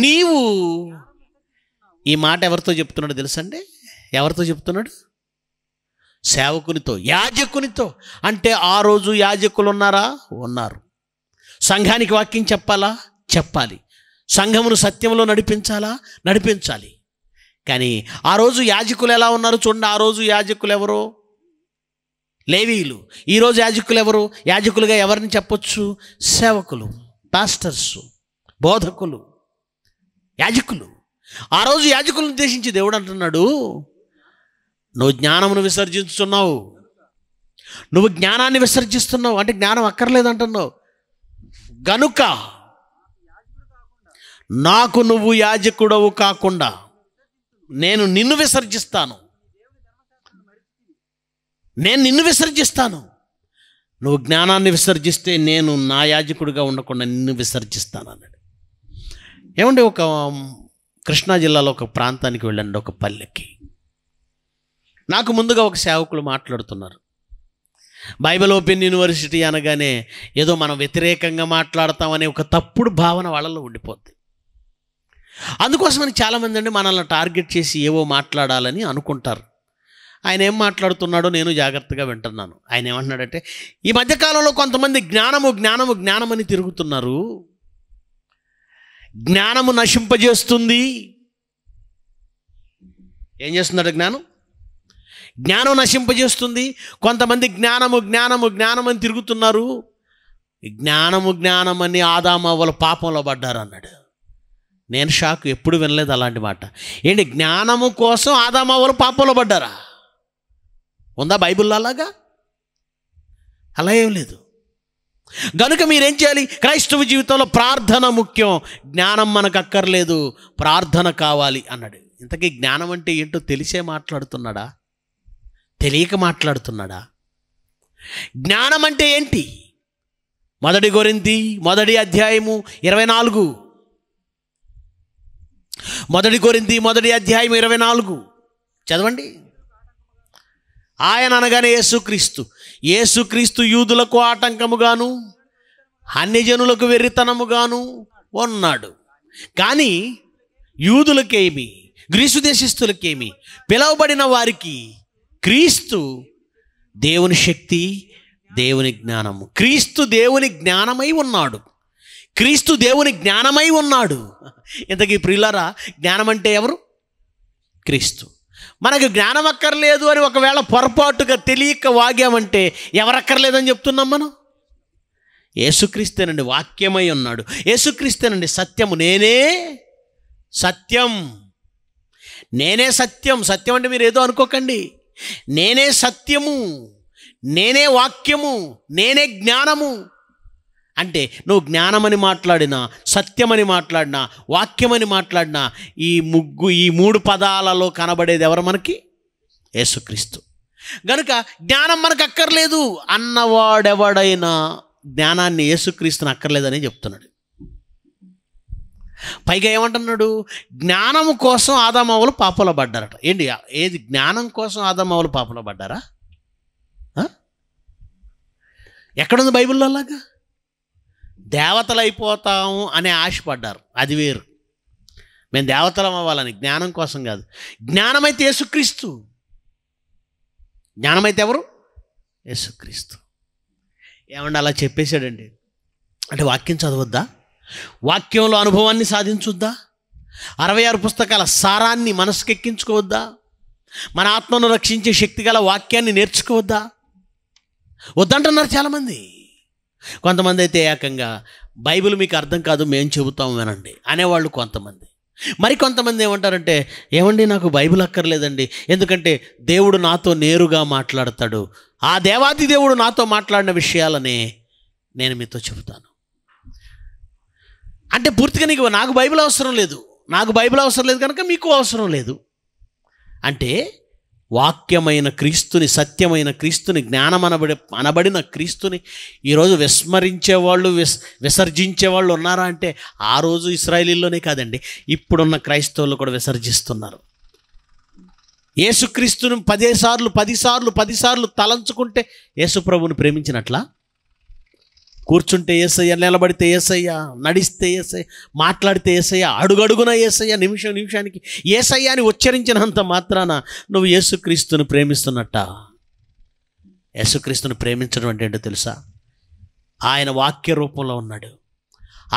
నీవు ఈ మాట ఎవరితో చెప్తున్నాడు తెలుసండి ఎవరితో చెప్తున్నాడు సేవకునితో యాజకునితో అంటే ఆ రోజు యాజకులు ఉన్నారా ఉన్నారు సంఘానికి వాక్యం చెప్పాలా చెప్పాలి సంఘమును సత్యంలో నడిపించాలా నడిపించాలి కానీ ఆ రోజు యాజకులు ఎలా ఉన్నారు చూడండి ఆ రోజు యాజకులు ఎవరు లేవీలు ఈరోజు యాజకులు ఎవరు యాజకులుగా ఎవరిని చెప్పొచ్చు సేవకులు పాస్టర్స్ బోధకులు యాజకులు ఆ రోజు యాజకులను ఉద్దేశించి దేవుడు అంటున్నాడు నువ్వు జ్ఞానమును విసర్జిస్తున్నావు నువ్వు జ్ఞానాన్ని విసర్జిస్తున్నావు అంటే జ్ఞానం అక్కర్లేదంటున్నావు గనుక నాకు నువ్వు యాజకుడవు కాకుండా నేను నిన్ను విసర్జిస్తాను నేను నిన్ను విసర్జిస్తాను నువ్వు జ్ఞానాన్ని విసర్జిస్తే నేను నా యాజకుడిగా ఉండకుండా నిన్ను విసర్జిస్తాను అన్నాడు ఏమండి ఒక కృష్ణా జిల్లాలో ఒక ప్రాంతానికి వెళ్ళండి ఒక పల్లెకి నాకు ముందుగా ఒక సేవకులు మాట్లాడుతున్నారు బైబిల్ ఓపెన్ యూనివర్సిటీ అనగానే ఏదో మనం వ్యతిరేకంగా మాట్లాడతామనే ఒక తప్పుడు భావన వాళ్ళలో ఉండిపోద్ది అందుకోసమని చాలామంది అండి మనల్ని టార్గెట్ చేసి ఏవో మాట్లాడాలని అనుకుంటారు ఆయన ఏం మాట్లాడుతున్నాడో నేను జాగ్రత్తగా వింటున్నాను ఆయన ఏమంటున్నాడంటే ఈ మధ్యకాలంలో కొంతమంది జ్ఞానము జ్ఞానము జ్ఞానమని తిరుగుతున్నారు జ్ఞానము నశింపజేస్తుంది ఏం చేస్తున్నాడు జ్ఞానం జ్ఞానం నశింపజేస్తుంది కొంతమంది జ్ఞానము జ్ఞానము జ్ఞానం అని తిరుగుతున్నారు జ్ఞానము జ్ఞానమని అని ఆదామవ్వలు పాపంలో పడ్డారు అన్నాడు నేను షాక్ ఎప్పుడు వినలేదు అలాంటి మాట ఏంటి జ్ఞానము కోసం ఆదామవ్వలు పాపంలో పడ్డారా ఉందా బైబిల్లో అలాగా అలా ఏం లేదు గనుక మీరేం చేయాలి క్రైస్తవ జీవితంలో ప్రార్థన ముఖ్యం జ్ఞానం మనకు అక్కర్లేదు ప్రార్థన కావాలి అన్నాడు ఇంతకీ జ్ఞానం అంటే ఏంటో తెలిసే మాట్లాడుతున్నాడా తెలియక మాట్లాడుతున్నాడా జ్ఞానం అంటే ఏంటి మొదటి గొరింది మొదటి అధ్యాయము ఇరవై నాలుగు మొదటి కొరింది మొదటి అధ్యాయం ఇరవై నాలుగు చదవండి ఆయన అనగానే యేసుక్రీస్తు యేసుక్రీస్తు యూదులకు ఆటంకముగాను అన్యజనులకు వెర్రితనముగాను ఉన్నాడు కానీ యూదులకేమి గ్రీసు దేశస్థులకేమి పిలువబడిన వారికి క్రీస్తు దేవుని శక్తి దేవుని జ్ఞానము క్రీస్తు దేవుని జ్ఞానమై ఉన్నాడు క్రీస్తు దేవుని జ్ఞానమై ఉన్నాడు ఇంతకీ ప్రియులరా జ్ఞానం అంటే ఎవరు క్రీస్తు మనకు జ్ఞానం అక్కర్లేదు అని ఒకవేళ పొరపాటుగా తెలియక వాగామంటే ఎవరక్కర్లేదని చెప్తున్నాం మనం ఏసుక్రీస్తేనండి వాక్యమై ఉన్నాడు ఏసుక్రీస్తేనండి సత్యము నేనే సత్యం నేనే సత్యం సత్యం అంటే మీరు ఏదో అనుకోకండి నేనే సత్యము నేనే వాక్యము నేనే జ్ఞానము అంటే నువ్వు జ్ఞానమని మాట్లాడినా సత్యమని మాట్లాడినా వాక్యమని మాట్లాడినా ఈ ముగ్గు ఈ మూడు పదాలలో కనబడేది ఎవరు మనకి యేసుక్రీస్తు గనుక జ్ఞానం మనకు అక్కర్లేదు అన్నవాడెవడైనా జ్ఞానాన్ని యేసుక్రీస్తుని అక్కర్లేదని చెప్తున్నాడు పైగా ఏమంటున్నాడు జ్ఞానం కోసం ఆదామావులు పాపలో పడ్డారట ఏంటి ఏది జ్ఞానం కోసం ఆదామావులు పాపలో పడ్డారా ఎక్కడుంది బైబిల్లో అలాగా దేవతలైపోతాము అనే ఆశపడ్డారు అది వేరు మేము దేవతలం అవ్వాలని జ్ఞానం కోసం కాదు జ్ఞానమైతే యేసుక్రీస్తు జ్ఞానమైతే ఎవరు యేసుక్రీస్తు ఏమండి అలా చెప్పేశాడండి అంటే వాక్యం చదవద్దా వాక్యంలో అనుభవాన్ని సాధించొద్దా అరవై ఆరు పుస్తకాల సారాన్ని మనసుకెక్కించుకోవద్దా మన ఆత్మను రక్షించే శక్తి గల వాక్యాన్ని నేర్చుకోవద్దా వద్దంటున్నారు చాలామంది కొంతమంది అయితే ఏకంగా బైబిల్ మీకు అర్థం కాదు మేము చెబుతాం వినండి అనేవాళ్ళు కొంతమంది మరి కొంతమంది ఏమంటారంటే ఏమండి నాకు బైబిల్ అక్కర్లేదండి ఎందుకంటే దేవుడు నాతో నేరుగా మాట్లాడతాడు ఆ దేవాది దేవుడు నాతో మాట్లాడిన విషయాలని నేను మీతో చెబుతాను అంటే పూర్తిగా నీకు నాకు బైబిల్ అవసరం లేదు నాకు బైబిల్ అవసరం లేదు కనుక మీకు అవసరం లేదు అంటే వాక్యమైన క్రీస్తుని సత్యమైన క్రీస్తుని జ్ఞానం అనబడి అనబడిన క్రీస్తుని ఈరోజు విస్మరించే వాళ్ళు విస్ విసర్జించే వాళ్ళు ఉన్నారా అంటే ఆ రోజు ఇస్రాయలీల్లోనే కాదండి ఇప్పుడున్న క్రైస్తవులు కూడా విసర్జిస్తున్నారు యేసుక్రీస్తుని పదేసార్లు పదిసార్లు పదిసార్లు తలంచుకుంటే యేసుప్రభుని ప్రేమించినట్లా కూర్చుంటే ఏసయ్య నిలబడితే ఏసయ్య నడిస్తే ఏసయ్య మాట్లాడితే ఏసయ్య అడుగడుగున ఏసయ్య నిమిషం నిమిషానికి ఏసయ్య అని ఉచ్చరించినంత మాత్రాన నువ్వు యేసుక్రీస్తుని ప్రేమిస్తున్నట్ట యేసుక్రీస్తుని ప్రేమించడం అంటే ఏంటో తెలుసా ఆయన వాక్య రూపంలో ఉన్నాడు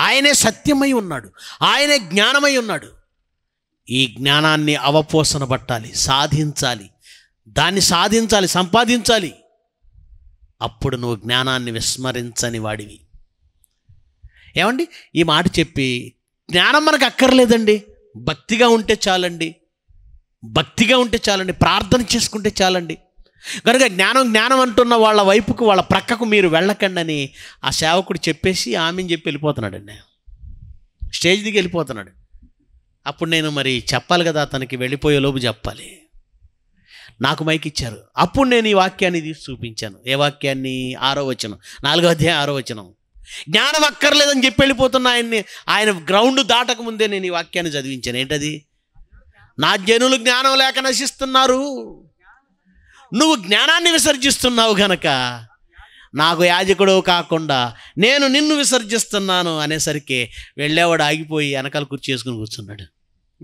ఆయనే సత్యమై ఉన్నాడు ఆయనే జ్ఞానమై ఉన్నాడు ఈ జ్ఞానాన్ని అవపోసన పట్టాలి సాధించాలి దాన్ని సాధించాలి సంపాదించాలి అప్పుడు నువ్వు జ్ఞానాన్ని విస్మరించని వాడివి ఏమండి ఈ మాట చెప్పి జ్ఞానం మనకు అక్కర్లేదండి భక్తిగా ఉంటే చాలండి భక్తిగా ఉంటే చాలండి ప్రార్థన చేసుకుంటే చాలండి కనుక జ్ఞానం జ్ఞానం అంటున్న వాళ్ళ వైపుకు వాళ్ళ ప్రక్కకు మీరు వెళ్ళకండి అని ఆ సేవకుడు చెప్పేసి ఆమెను చెప్పి వెళ్ళిపోతున్నాడండి స్టేజ్ దిగి వెళ్ళిపోతున్నాడు అప్పుడు నేను మరి చెప్పాలి కదా అతనికి వెళ్ళిపోయే లోపు చెప్పాలి నాకు మైక్ ఇచ్చారు అప్పుడు నేను ఈ వాక్యాన్ని తీసి చూపించాను ఏ వాక్యాన్ని ఆరో వచనం నాలుగో అధ్యాయం ఆరో వచనం జ్ఞానం అక్కర్లేదని చెప్పి వెళ్ళిపోతున్న ఆయన్ని ఆయన గ్రౌండ్ దాటక ముందే నేను ఈ వాక్యాన్ని చదివించాను ఏంటది నా జనులు జ్ఞానం లేక నశిస్తున్నారు నువ్వు జ్ఞానాన్ని విసర్జిస్తున్నావు గనక నాకు యాజకుడు కాకుండా నేను నిన్ను విసర్జిస్తున్నాను అనేసరికి వెళ్ళేవాడు ఆగిపోయి వెనకాల కూర్చేసుకుని కూర్చున్నాడు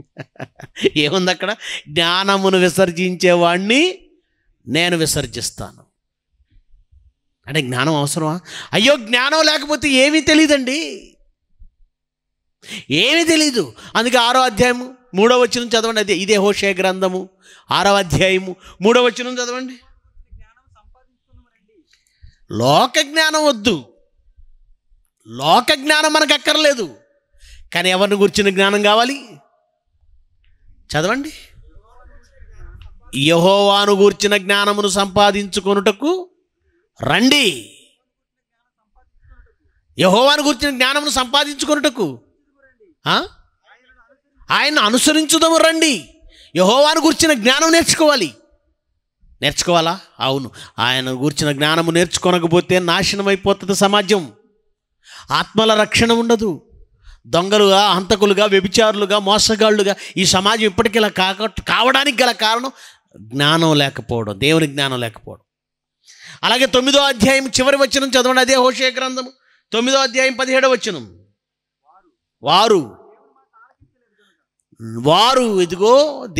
ఏముంది అక్కడ జ్ఞానమును విసర్జించేవాణ్ణి నేను విసర్జిస్తాను అంటే జ్ఞానం అవసరమా అయ్యో జ్ఞానం లేకపోతే ఏమీ తెలియదండి ఏమీ తెలీదు అందుకే ఆరో అధ్యాయము మూడో వచ్చిన చదవండి అదే ఇదే హోషే గ్రంథము ఆరో అధ్యాయము మూడో వచ్చిన చదవండి లోక జ్ఞానం వద్దు లోక జ్ఞానం మనకు అక్కర్లేదు కానీ ఎవరిని గురించిన జ్ఞానం కావాలి చదవండి యహోవాను గూర్చిన జ్ఞానమును సంపాదించుకొనుటకు రండి యహోవాను గూర్చిన జ్ఞానమును సంపాదించుకొనుటకు ఆయన్ను అనుసరించుదము రండి యహోవాను గూర్చిన జ్ఞానం నేర్చుకోవాలి నేర్చుకోవాలా అవును ఆయన గూర్చిన జ్ఞానము నేర్చుకోనకపోతే నాశనం అయిపోతుంది సమాజం ఆత్మల రక్షణ ఉండదు దొంగలుగా హంతకులుగా వ్యభిచారులుగా మోసగాళ్ళుగా ఈ సమాజం ఇలా కాక కావడానికి గల కారణం జ్ఞానం లేకపోవడం దేవుని జ్ఞానం లేకపోవడం అలాగే తొమ్మిదో అధ్యాయం చివరి వచ్చిన చదవండి అదే హోషయ గ్రంథము తొమ్మిదో అధ్యాయం పదిహేడో వచ్చిన వారు వారు ఇదిగో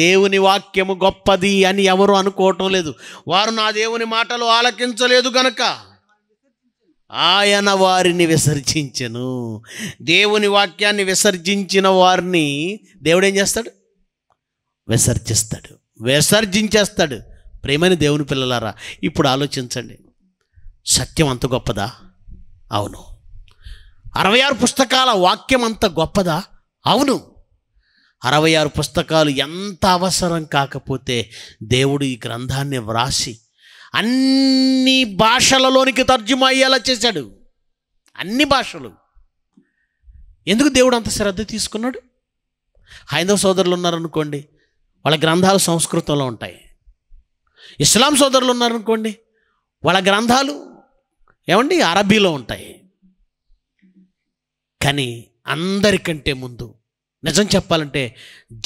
దేవుని వాక్యము గొప్పది అని ఎవరు అనుకోవటం లేదు వారు నా దేవుని మాటలు ఆలకించలేదు గనక ఆయన వారిని విసర్జించను దేవుని వాక్యాన్ని విసర్జించిన వారిని దేవుడు ఏం చేస్తాడు విసర్జిస్తాడు విసర్జించేస్తాడు ప్రేమని దేవుని పిల్లలారా ఇప్పుడు ఆలోచించండి సత్యం అంత గొప్పదా అవును అరవై ఆరు పుస్తకాల వాక్యం అంత గొప్పదా అవును అరవై ఆరు పుస్తకాలు ఎంత అవసరం కాకపోతే దేవుడు ఈ గ్రంథాన్ని వ్రాసి అన్ని భాషలలోనికి తర్జుమా అయ్యేలా చేశాడు అన్ని భాషలు ఎందుకు దేవుడు అంత శ్రద్ధ తీసుకున్నాడు హైందవ సోదరులు ఉన్నారనుకోండి వాళ్ళ గ్రంథాలు సంస్కృతంలో ఉంటాయి ఇస్లాం సోదరులు ఉన్నారనుకోండి వాళ్ళ గ్రంథాలు ఏమండి అరబీలో ఉంటాయి కానీ అందరికంటే ముందు నిజం చెప్పాలంటే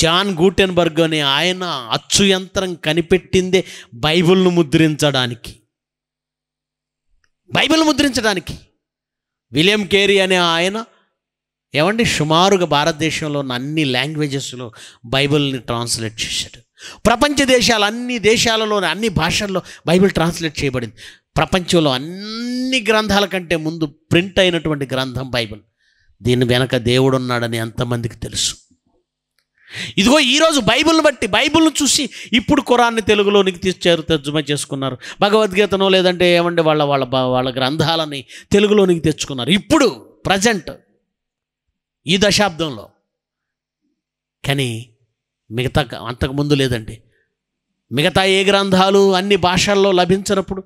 జాన్ గూటెన్బర్గ్ అనే ఆయన అచ్చు యంత్రం కనిపెట్టిందే బైబిల్ను ముద్రించడానికి బైబిల్ ముద్రించడానికి విలియం కేరీ అనే ఆయన ఏమండి సుమారుగా భారతదేశంలో ఉన్న అన్ని లాంగ్వేజెస్లో బైబిల్ని ట్రాన్స్లేట్ చేశాడు ప్రపంచ దేశాలు అన్ని దేశాలలో అన్ని భాషల్లో బైబిల్ ట్రాన్స్లేట్ చేయబడింది ప్రపంచంలో అన్ని గ్రంథాల కంటే ముందు ప్రింట్ అయినటువంటి గ్రంథం బైబిల్ దీని వెనక దేవుడు ఉన్నాడని ఎంతమందికి తెలుసు ఇదిగో ఈరోజు బైబిల్ని బట్టి బైబిల్ను చూసి ఇప్పుడు కురాన్ని తెలుగులోనికి తెచ్చారు తర్జుమ చేసుకున్నారు భగవద్గీతను లేదంటే ఏమండి వాళ్ళ వాళ్ళ వాళ్ళ గ్రంథాలని తెలుగులోనికి తెచ్చుకున్నారు ఇప్పుడు ప్రజెంట్ ఈ దశాబ్దంలో కానీ మిగతా అంతకుముందు లేదండి మిగతా ఏ గ్రంథాలు అన్ని భాషల్లో లభించినప్పుడు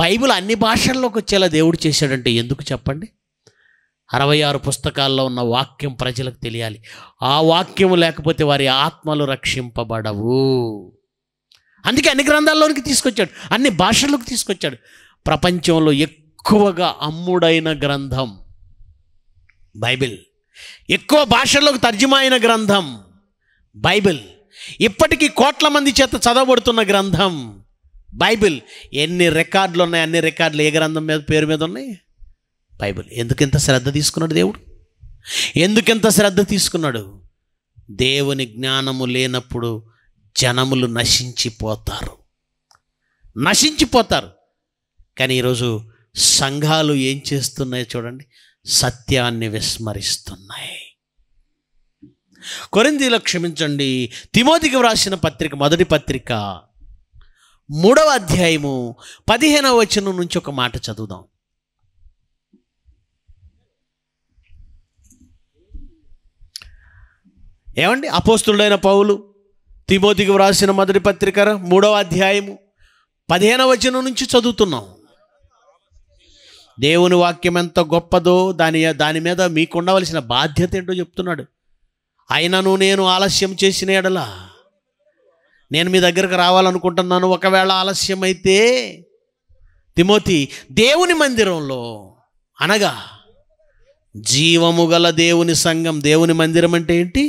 బైబిల్ అన్ని భాషల్లోకి వచ్చేలా దేవుడు చేశాడంటే ఎందుకు చెప్పండి అరవై ఆరు పుస్తకాల్లో ఉన్న వాక్యం ప్రజలకు తెలియాలి ఆ వాక్యం లేకపోతే వారి ఆత్మలు రక్షింపబడవు అందుకే అన్ని గ్రంథాల్లోనికి తీసుకొచ్చాడు అన్ని భాషల్లోకి తీసుకొచ్చాడు ప్రపంచంలో ఎక్కువగా అమ్ముడైన గ్రంథం బైబిల్ ఎక్కువ భాషల్లోకి తర్జుమా అయిన గ్రంథం బైబిల్ ఇప్పటికీ కోట్ల మంది చేత చదవబడుతున్న గ్రంథం బైబిల్ ఎన్ని రికార్డులు ఉన్నాయి అన్ని రికార్డులు ఏ గ్రంథం మీద పేరు మీద ఉన్నాయి బైబిల్ ఎందుకింత శ్రద్ధ తీసుకున్నాడు దేవుడు ఎందుకింత శ్రద్ధ తీసుకున్నాడు దేవుని జ్ఞానము లేనప్పుడు జనములు నశించిపోతారు నశించిపోతారు కానీ ఈరోజు సంఘాలు ఏం చేస్తున్నాయో చూడండి సత్యాన్ని విస్మరిస్తున్నాయి కొరిందీలో క్షమించండి తిమోతికి వ్రాసిన పత్రిక మొదటి పత్రిక మూడవ అధ్యాయము పదిహేనవ వచనం నుంచి ఒక మాట చదువుదాం ఏమండి అపోస్తుడైన పౌలు తిమోతికి వ్రాసిన మొదటి పత్రిక మూడవ అధ్యాయము పదిహేనవ వచనం నుంచి చదువుతున్నాం దేవుని వాక్యం ఎంత గొప్పదో దాని దాని మీద మీకుండవలసిన బాధ్యత ఏంటో చెప్తున్నాడు అయినను నేను ఆలస్యం చేసిన ఎడలా నేను మీ దగ్గరకు రావాలనుకుంటున్నాను ఒకవేళ ఆలస్యం అయితే తిమోతి దేవుని మందిరంలో అనగా జీవము గల దేవుని సంఘం దేవుని మందిరం అంటే ఏంటి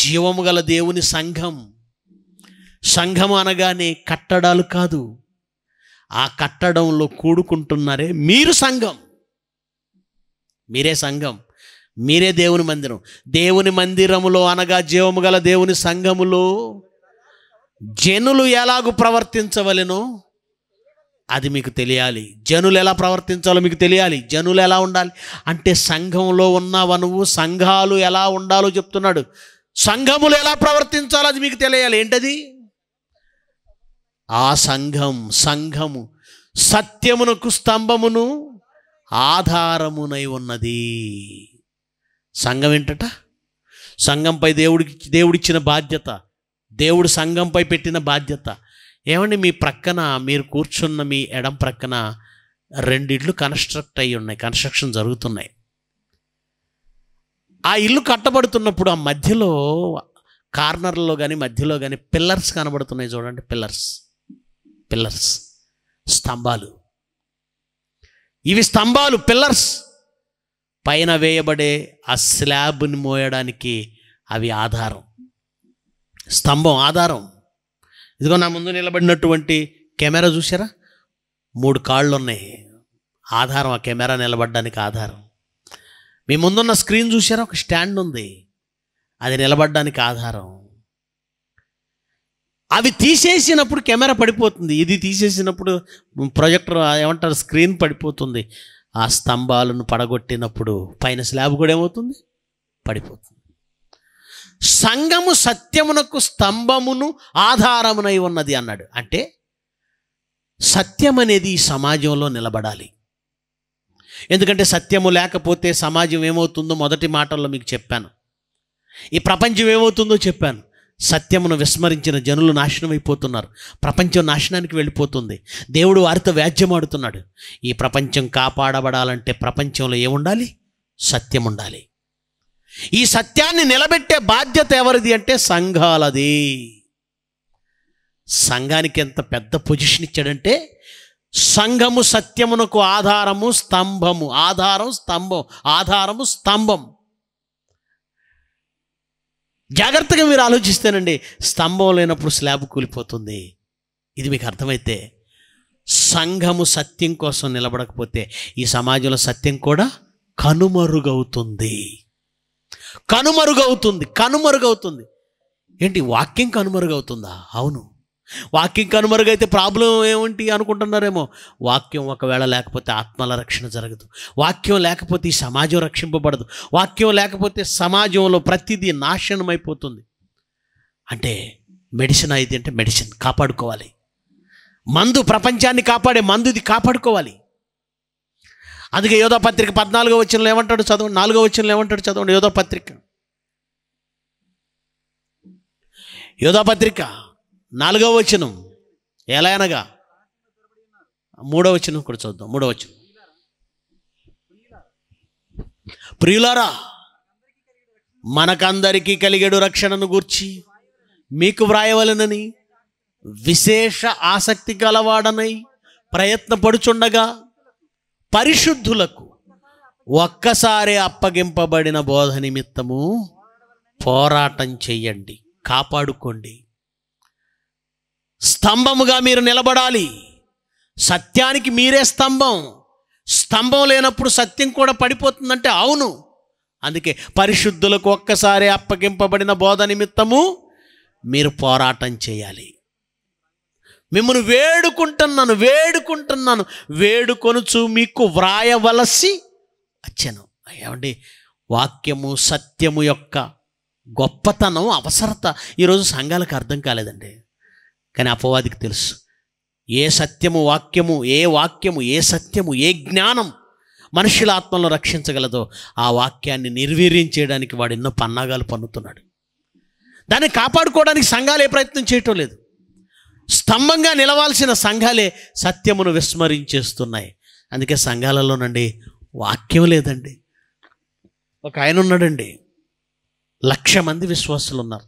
జీవము గల దేవుని సంఘం సంఘం అనగానే కట్టడాలు కాదు ఆ కట్టడంలో కూడుకుంటున్నారే మీరు సంఘం మీరే సంఘం మీరే దేవుని మందిరం దేవుని మందిరములో అనగా జీవము గల దేవుని సంఘములో జనులు ఎలాగూ ప్రవర్తించవలెనో అది మీకు తెలియాలి జనులు ఎలా ప్రవర్తించాలో మీకు తెలియాలి జనులు ఎలా ఉండాలి అంటే సంఘంలో ఉన్నావా సంఘాలు ఎలా ఉండాలో చెప్తున్నాడు సంఘములు ఎలా ప్రవర్తించాలో అది మీకు తెలియాలి ఏంటది ఆ సంఘం సంఘము సత్యమునకు స్తంభమును ఆధారమునై ఉన్నది సంఘం ఏంటట సంఘంపై దేవుడికి దేవుడిచ్చిన బాధ్యత దేవుడు సంఘంపై పెట్టిన బాధ్యత ఏమండి మీ ప్రక్కన మీరు కూర్చున్న మీ ఎడం ప్రక్కన రెండిళ్ళు కన్స్ట్రక్ట్ అయి ఉన్నాయి కన్స్ట్రక్షన్ జరుగుతున్నాయి ఆ ఇల్లు కట్టబడుతున్నప్పుడు ఆ మధ్యలో కార్నర్లో కానీ మధ్యలో కానీ పిల్లర్స్ కనబడుతున్నాయి చూడండి పిల్లర్స్ పిల్లర్స్ స్తంభాలు ఇవి స్తంభాలు పిల్లర్స్ పైన వేయబడే ఆ స్లాబ్ని మోయడానికి అవి ఆధారం స్తంభం ఆధారం ఇదిగో నా ముందు నిలబడినటువంటి కెమెరా చూసారా మూడు కాళ్ళు ఉన్నాయి ఆధారం ఆ కెమెరా నిలబడడానికి ఆధారం మీ ముందున్న స్క్రీన్ చూసారా ఒక స్టాండ్ ఉంది అది నిలబడడానికి ఆధారం అవి తీసేసినప్పుడు కెమెరా పడిపోతుంది ఇది తీసేసినప్పుడు ప్రొజెక్టర్ ఏమంటారు స్క్రీన్ పడిపోతుంది ఆ స్తంభాలను పడగొట్టినప్పుడు పైన స్లాబ్ కూడా ఏమవుతుంది పడిపోతుంది సంఘము సత్యమునకు స్తంభమును ఆధారమునై ఉన్నది అన్నాడు అంటే సత్యం అనేది ఈ సమాజంలో నిలబడాలి ఎందుకంటే సత్యము లేకపోతే సమాజం ఏమవుతుందో మొదటి మాటల్లో మీకు చెప్పాను ఈ ప్రపంచం ఏమవుతుందో చెప్పాను సత్యమును విస్మరించిన జనులు నాశనం అయిపోతున్నారు ప్రపంచం నాశనానికి వెళ్ళిపోతుంది దేవుడు వారితో వ్యాజ్యమాడుతున్నాడు ఈ ప్రపంచం కాపాడబడాలంటే ప్రపంచంలో ఏముండాలి సత్యం ఉండాలి ఈ సత్యాన్ని నిలబెట్టే బాధ్యత ఎవరిది అంటే సంఘాలది సంఘానికి ఎంత పెద్ద పొజిషన్ ఇచ్చాడంటే సంఘము సత్యమునకు ఆధారము స్తంభము ఆధారం స్తంభం ఆధారము స్తంభం జాగ్రత్తగా మీరు ఆలోచిస్తేనండి స్తంభం లేనప్పుడు స్లాబ్ కూలిపోతుంది ఇది మీకు అర్థమైతే సంఘము సత్యం కోసం నిలబడకపోతే ఈ సమాజంలో సత్యం కూడా కనుమరుగవుతుంది కనుమరుగవుతుంది కనుమరుగవుతుంది ఏంటి వాక్యం కనుమరుగవుతుందా అవును వాక్యం కనుమరుగైతే ప్రాబ్లం ఏమిటి అనుకుంటున్నారేమో వాక్యం ఒకవేళ లేకపోతే ఆత్మల రక్షణ జరగదు వాక్యం లేకపోతే ఈ సమాజం రక్షింపబడదు వాక్యం లేకపోతే సమాజంలో ప్రతిదీ నాశనం అయిపోతుంది అంటే మెడిసిన్ అయితే అంటే మెడిసిన్ కాపాడుకోవాలి మందు ప్రపంచాన్ని కాపాడే మందుది కాపాడుకోవాలి అందుకే యోధా పత్రిక పద్నాలుగో వచ్చిన ఏమంటాడు చదవండి నాలుగో వచ్చిన ఏమంటాడు చదవండి యోధా పత్రిక యోధా పత్రిక నాలుగవ వచనం ఎలా అనగా మూడవ వచనం కూడా చూద్దాం మూడవ వచనం ప్రియులారా మనకందరికీ కలిగేడు రక్షణను గూర్చి మీకు వ్రాయవలనని విశేష ఆసక్తి గలవాడనై ప్రయత్నపడుచుండగా పరిశుద్ధులకు ఒక్కసారి అప్పగింపబడిన బోధ నిమిత్తము పోరాటం చెయ్యండి కాపాడుకోండి స్తంభముగా మీరు నిలబడాలి సత్యానికి మీరే స్తంభం స్తంభం లేనప్పుడు సత్యం కూడా పడిపోతుందంటే అవును అందుకే పరిశుద్ధులకు ఒక్కసారి అప్పగింపబడిన బోధ నిమిత్తము మీరు పోరాటం చేయాలి మిమ్మల్ని వేడుకుంటున్నాను వేడుకుంటున్నాను వేడుకొనుచు మీకు వ్రాయవలసి వచ్చాను ఏమండి వాక్యము సత్యము యొక్క గొప్పతనం అవసరత ఈరోజు సంఘాలకు అర్థం కాలేదండి కానీ అపవాదికి తెలుసు ఏ సత్యము వాక్యము ఏ వాక్యము ఏ సత్యము ఏ జ్ఞానం మనుషుల ఆత్మలను రక్షించగలదో ఆ వాక్యాన్ని నిర్వీర్యం చేయడానికి వాడు ఎన్నో పన్నాగాలు పన్నుతున్నాడు దాన్ని కాపాడుకోవడానికి సంఘాలు ఏ ప్రయత్నం చేయటం లేదు స్తంభంగా నిలవాల్సిన సంఘాలే సత్యమును విస్మరించేస్తున్నాయి అందుకే సంఘాలలోనండి వాక్యం లేదండి ఒక ఆయన ఉన్నాడండి లక్ష మంది విశ్వాసులు ఉన్నారు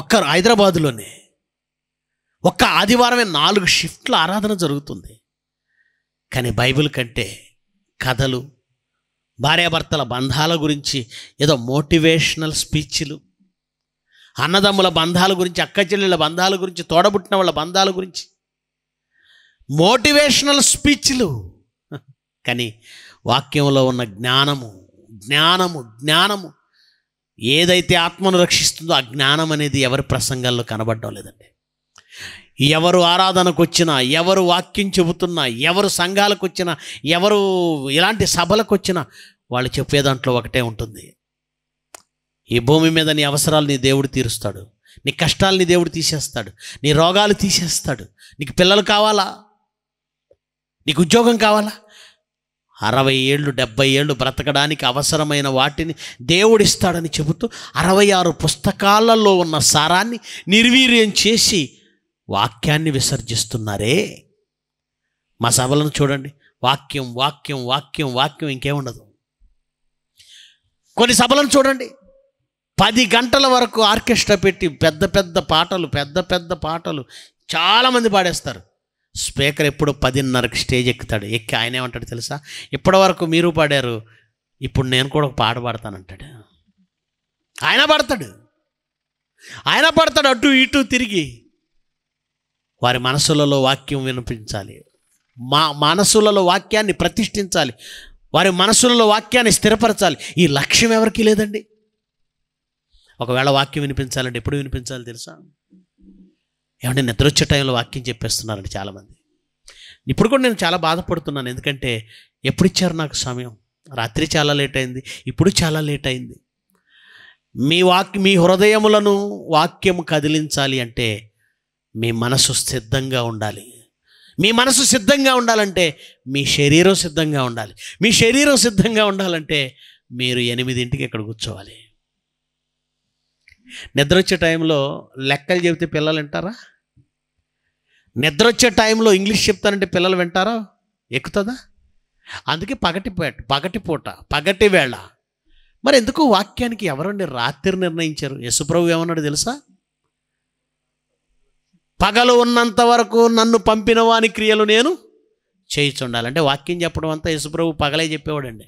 ఒక్క హైదరాబాదులోనే ఒక్క ఆదివారమే నాలుగు షిఫ్ట్ల ఆరాధన జరుగుతుంది కానీ బైబిల్ కంటే కథలు భార్యాభర్తల బంధాల గురించి ఏదో మోటివేషనల్ స్పీచ్లు అన్నదమ్ముల బంధాల గురించి అక్క చెల్లెళ్ళ బంధాల గురించి తోడబుట్టిన వాళ్ళ బంధాల గురించి మోటివేషనల్ స్పీచ్లు కానీ వాక్యంలో ఉన్న జ్ఞానము జ్ఞానము జ్ఞానము ఏదైతే ఆత్మను రక్షిస్తుందో ఆ జ్ఞానం అనేది ఎవరి ప్రసంగాల్లో కనబడడం లేదండి ఎవరు ఆరాధనకు వచ్చినా ఎవరు వాక్యం చెబుతున్నా ఎవరు సంఘాలకు వచ్చినా ఎవరు ఇలాంటి సభలకు వచ్చినా వాళ్ళు చెప్పే దాంట్లో ఒకటే ఉంటుంది ఈ భూమి మీద నీ అవసరాలు నీ దేవుడు తీరుస్తాడు నీ కష్టాలు నీ దేవుడు తీసేస్తాడు నీ రోగాలు తీసేస్తాడు నీకు పిల్లలు కావాలా నీకు ఉద్యోగం కావాలా అరవై ఏళ్ళు డెబ్బై ఏళ్ళు బ్రతకడానికి అవసరమైన వాటిని దేవుడిస్తాడని చెబుతూ అరవై ఆరు పుస్తకాలలో ఉన్న సారాన్ని నిర్వీర్యం చేసి వాక్యాన్ని విసర్జిస్తున్నారే మా సభలను చూడండి వాక్యం వాక్యం వాక్యం వాక్యం ఇంకేముండదు కొన్ని సభలను చూడండి పది గంటల వరకు ఆర్కెస్ట్రా పెట్టి పెద్ద పెద్ద పాటలు పెద్ద పెద్ద పాటలు చాలామంది పాడేస్తారు స్పీకర్ ఎప్పుడు పదిన్నరకు స్టేజ్ ఎక్కుతాడు ఎక్కి ఆయన ఏమంటాడు తెలుసా ఇప్పటి వరకు మీరు పాడారు ఇప్పుడు నేను కూడా ఒక పాట పాడతానంటాడు ఆయన పాడతాడు ఆయన పాడతాడు అటు ఇటు తిరిగి వారి మనసులలో వాక్యం వినిపించాలి మా మనసులలో వాక్యాన్ని ప్రతిష్ఠించాలి వారి మనసులలో వాక్యాన్ని స్థిరపరచాలి ఈ లక్ష్యం ఎవరికీ లేదండి ఒకవేళ వాక్యం వినిపించాలంటే ఎప్పుడు వినిపించాలి తెలుసా ఏమంటే నిద్ర వచ్చే టైంలో వాక్యం చెప్పేస్తున్నారండి చాలామంది ఇప్పుడు కూడా నేను చాలా బాధపడుతున్నాను ఎందుకంటే ఎప్పుడు ఇచ్చారు నాకు సమయం రాత్రి చాలా లేట్ అయింది ఇప్పుడు చాలా లేట్ అయింది మీ వాక్ మీ హృదయములను వాక్యం కదిలించాలి అంటే మీ మనసు సిద్ధంగా ఉండాలి మీ మనసు సిద్ధంగా ఉండాలంటే మీ శరీరం సిద్ధంగా ఉండాలి మీ శరీరం సిద్ధంగా ఉండాలంటే మీరు ఎనిమిదింటికి ఇక్కడ కూర్చోవాలి నిద్ర వచ్చే టైంలో లెక్కలు చెబితే పిల్లలు వింటారా నిద్ర వచ్చే టైంలో ఇంగ్లీష్ చెప్తానంటే పిల్లలు వింటారా ఎక్కుతుందా అందుకే పగటి పగటిపూట పగటి వేళ మరి ఎందుకు వాక్యానికి ఎవరండి రాత్రి నిర్ణయించారు యశుప్రభు ఏమన్నాడు తెలుసా పగలు ఉన్నంత వరకు నన్ను పంపిన వాని క్రియలు నేను అంటే వాక్యం చెప్పడం అంతా యశుప్రభు పగలే చెప్పేవాడండి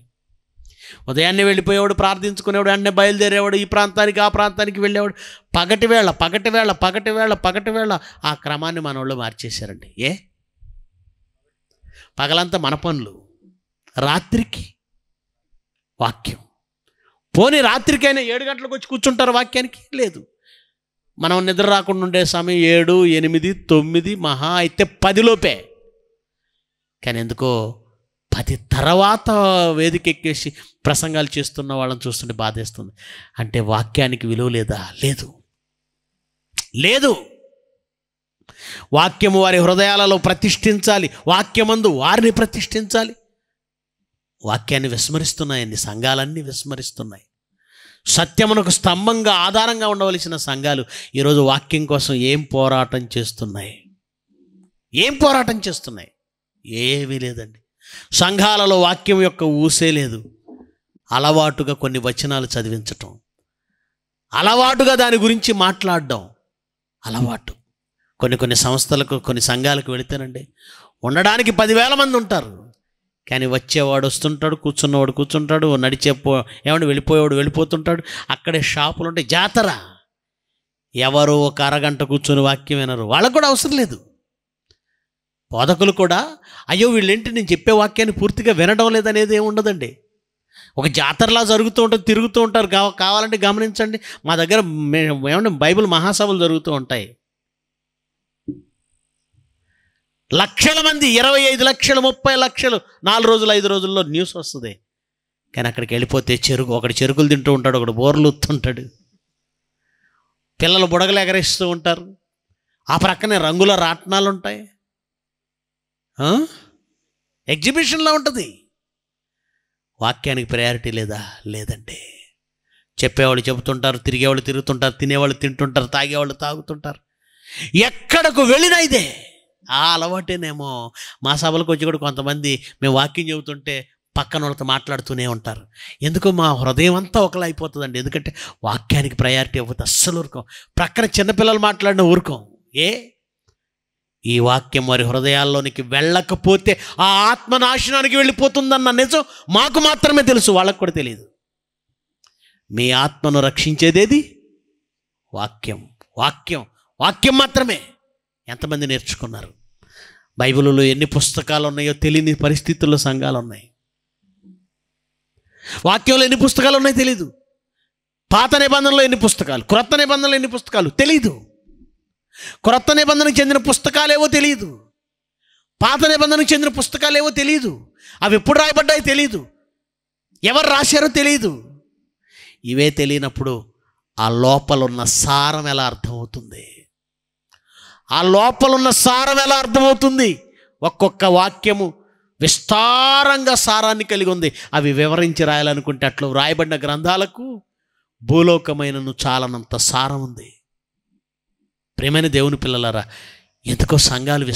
ఉదయాన్నే వెళ్ళిపోయేవాడు ప్రార్థించుకునేవాడు అన్నీ బయలుదేరేవాడు ఈ ప్రాంతానికి ఆ ప్రాంతానికి వెళ్ళేవాడు పగటి వేళ పగటి వేళ పగటి వేళ పగటి వేళ ఆ క్రమాన్ని మన వాళ్ళు మార్చేశారండి ఏ పగలంతా మన పనులు రాత్రికి వాక్యం పోనీ రాత్రికైనా ఏడు గంటలకు వచ్చి కూర్చుంటారు వాక్యానికి లేదు మనం నిద్ర రాకుండా ఉండే సమయం ఏడు ఎనిమిది తొమ్మిది మహా అయితే పదిలోపే కానీ ఎందుకో పది తర్వాత వేదిక ఎక్కేసి ప్రసంగాలు చేస్తున్న వాళ్ళని చూస్తుంటే బాధేస్తుంది అంటే వాక్యానికి విలువ లేదా లేదు లేదు వాక్యము వారి హృదయాలలో ప్రతిష్ఠించాలి వాక్యమందు వారిని ప్రతిష్ఠించాలి వాక్యాన్ని విస్మరిస్తున్నాయండి సంఘాలన్నీ విస్మరిస్తున్నాయి సత్యమునకు స్తంభంగా ఆధారంగా ఉండవలసిన సంఘాలు ఈరోజు వాక్యం కోసం ఏం పోరాటం చేస్తున్నాయి ఏం పోరాటం చేస్తున్నాయి ఏమీ లేదండి సంఘాలలో వాక్యం యొక్క ఊసే లేదు అలవాటుగా కొన్ని వచనాలు చదివించటం అలవాటుగా దాని గురించి మాట్లాడడం అలవాటు కొన్ని కొన్ని సంస్థలకు కొన్ని సంఘాలకు వెళితేనండి ఉండడానికి పదివేల మంది ఉంటారు కానీ వచ్చేవాడు వస్తుంటాడు కూర్చున్నవాడు కూర్చుంటాడు నడిచే పో ఏమంటే వెళ్ళిపోయేవాడు వెళ్ళిపోతుంటాడు అక్కడే షాపులు ఉంటాయి జాతర ఎవరు ఒక అరగంట కూర్చొని వాక్యం వినరు వాళ్ళకు కూడా అవసరం లేదు బోధకులు కూడా అయ్యో వీళ్ళేంటి నేను చెప్పే వాక్యాన్ని పూర్తిగా వినడం లేదనేది ఏమి ఉండదండి ఒక జాతరలా జరుగుతూ ఉంటారు తిరుగుతూ ఉంటారు కావాలంటే గమనించండి మా దగ్గర ఏమంటే బైబిల్ మహాసభలు జరుగుతూ ఉంటాయి లక్షల మంది ఇరవై ఐదు లక్షలు ముప్పై లక్షలు నాలుగు రోజులు ఐదు రోజుల్లో న్యూస్ వస్తుంది కానీ అక్కడికి వెళ్ళిపోతే చెరుకు ఒకటి చెరుకులు తింటూ ఉంటాడు ఒకడు బోర్లు ఉత్తుంటాడు పిల్లలు బుడగలు ఎగరేస్తూ ఉంటారు ఆ ప్రక్కనే రంగుల రాట్నాలు ఉంటాయి ఎగ్జిబిషన్లో ఉంటుంది వాక్యానికి ప్రయారిటీ లేదా లేదండి చెప్పేవాళ్ళు చెబుతుంటారు తిరిగేవాళ్ళు తిరుగుతుంటారు తినేవాళ్ళు తింటుంటారు తాగేవాళ్ళు తాగుతుంటారు ఎక్కడకు వెళ్ళినా ఇదే ఆ అలవాటేనేమో మా సభలకు వచ్చి కూడా కొంతమంది మేము వాక్యం చెబుతుంటే పక్కన వాళ్ళతో మాట్లాడుతూనే ఉంటారు ఎందుకు మా హృదయం అంతా ఒకలా అయిపోతుందండి ఎందుకంటే వాక్యానికి ప్రయారిటీ అవ్వదు అస్సలు ఊరుకోం ప్రక్కన చిన్నపిల్లలు మాట్లాడిన ఊరుకోం ఏ ఈ వాక్యం వారి హృదయాల్లోనికి వెళ్ళకపోతే ఆ ఆత్మ నాశనానికి వెళ్ళిపోతుందన్న నిజం మాకు మాత్రమే తెలుసు వాళ్ళకు కూడా తెలియదు మీ ఆత్మను రక్షించేదేది వాక్యం వాక్యం వాక్యం మాత్రమే ఎంతమంది నేర్చుకున్నారు బైబిల్లో ఎన్ని పుస్తకాలు ఉన్నాయో తెలియని పరిస్థితుల్లో సంఘాలు ఉన్నాయి వాక్యంలో ఎన్ని పుస్తకాలు ఉన్నాయో తెలీదు పాత నిబంధనలో ఎన్ని పుస్తకాలు క్రొత్త నిబంధనలు ఎన్ని పుస్తకాలు తెలీదు క్రొత్త నిబంధనకు చెందిన పుస్తకాలేవో తెలియదు పాత నిబంధనకు చెందిన పుస్తకాలేవో తెలియదు అవి ఎప్పుడు రాయబడ్డాయో తెలియదు ఎవరు రాశారో తెలియదు ఇవే తెలియనప్పుడు ఆ లోపల ఉన్న సారం ఎలా అర్థమవుతుంది ఆ లోపల ఉన్న సారం ఎలా అర్థమవుతుంది ఒక్కొక్క వాక్యము విస్తారంగా సారాన్ని కలిగి ఉంది అవి వివరించి రాయాలనుకుంటే అట్లా రాయబడిన గ్రంథాలకు భూలోకమైనను చాలనంత సారం ఉంది ప్రేమైన దేవుని పిల్లలారా ఎందుకో సంఘాలు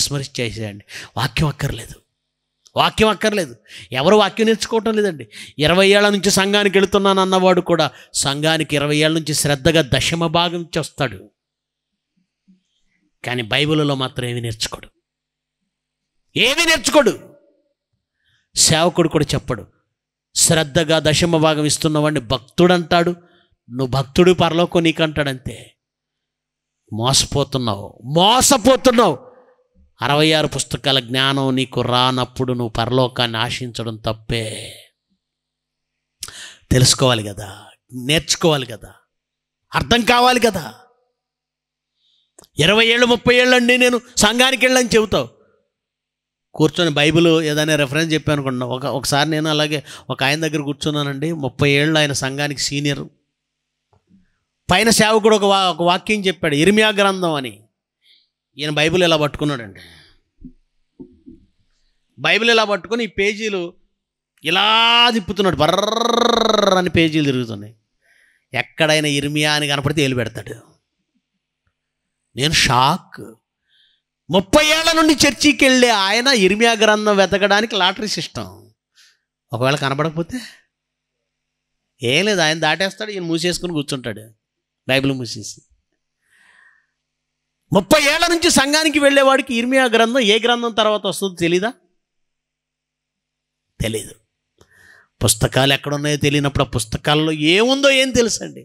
చేసేయండి వాక్యం అక్కర్లేదు వాక్యం అక్కర్లేదు ఎవరు వాక్యం నేర్చుకోవటం లేదండి ఇరవై ఏళ్ళ నుంచి సంఘానికి వెళుతున్నాను అన్నవాడు కూడా సంఘానికి ఇరవై ఏళ్ళ నుంచి శ్రద్ధగా దశమ భాగం చేస్తాడు కానీ బైబిల్లో మాత్రం ఏమి నేర్చుకోడు ఏమి నేర్చుకోడు సేవకుడు కూడా చెప్పడు శ్రద్ధగా దశమ భాగం ఇస్తున్నవాడిని భక్తుడు అంటాడు నువ్వు భక్తుడు పరలోకో అంటాడంతే మోసపోతున్నావు మోసపోతున్నావు అరవై ఆరు పుస్తకాల జ్ఞానం నీకు రానప్పుడు నువ్వు పరలోకాన్ని ఆశించడం తప్పే తెలుసుకోవాలి కదా నేర్చుకోవాలి కదా అర్థం కావాలి కదా ఇరవై ఏళ్ళు ముప్పై ఏళ్ళు అండి నేను సంఘానికి వెళ్ళని చెబుతావు కూర్చొని బైబిల్ ఏదైనా రెఫరెన్స్ చెప్పాను అనుకుంటున్నా ఒక ఒకసారి నేను అలాగే ఒక ఆయన దగ్గర కూర్చున్నానండి ముప్పై ఏళ్ళు ఆయన సంఘానికి సీనియర్ పైన సేవకుడు ఒక వా ఒక వాక్యం చెప్పాడు ఇర్మియా గ్రంథం అని ఈయన బైబిల్ ఇలా పట్టుకున్నాడండి బైబిల్ ఇలా పట్టుకొని ఈ పేజీలు ఇలా తిప్పుతున్నాడు బర్ర అని పేజీలు తిరుగుతున్నాయి ఎక్కడైనా ఇర్మియా అని కనపడితే ఏలు పెడతాడు నేను షాక్ ముప్పై ఏళ్ల నుండి చర్చికి వెళ్ళే ఆయన ఇర్మియా గ్రంథం వెతకడానికి లాటరీ సిస్టమ్ ఒకవేళ కనబడకపోతే ఏం లేదు ఆయన దాటేస్తాడు ఈయన మూసేసుకుని కూర్చుంటాడు బైబిల్ మూసేసి ముప్పై ఏళ్ల నుంచి సంఘానికి వెళ్ళేవాడికి ఇర్మియా గ్రంథం ఏ గ్రంథం తర్వాత వస్తుందో తెలీదా తెలీదు పుస్తకాలు ఎక్కడున్నాయో తెలియనప్పుడు ఆ పుస్తకాల్లో ఏముందో ఏం తెలుసండి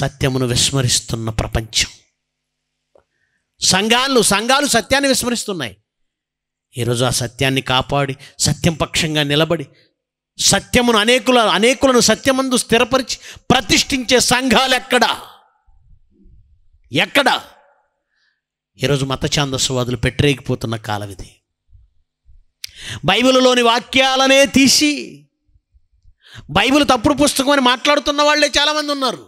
సత్యమును విస్మరిస్తున్న ప్రపంచం సంఘాలు సంఘాలు సత్యాన్ని విస్మరిస్తున్నాయి ఈరోజు ఆ సత్యాన్ని కాపాడి సత్యం పక్షంగా నిలబడి సత్యమును అనేకుల అనేకులను సత్యమందు స్థిరపరిచి ప్రతిష్ఠించే సంఘాలు ఎక్కడ ఎక్కడ ఈరోజు మత ఛాందస్వాదులు పెట్టరేగిపోతున్న కాలం ఇది బైబిల్లోని వాక్యాలనే తీసి బైబిల్ తప్పుడు పుస్తకం అని మాట్లాడుతున్న వాళ్ళే చాలామంది ఉన్నారు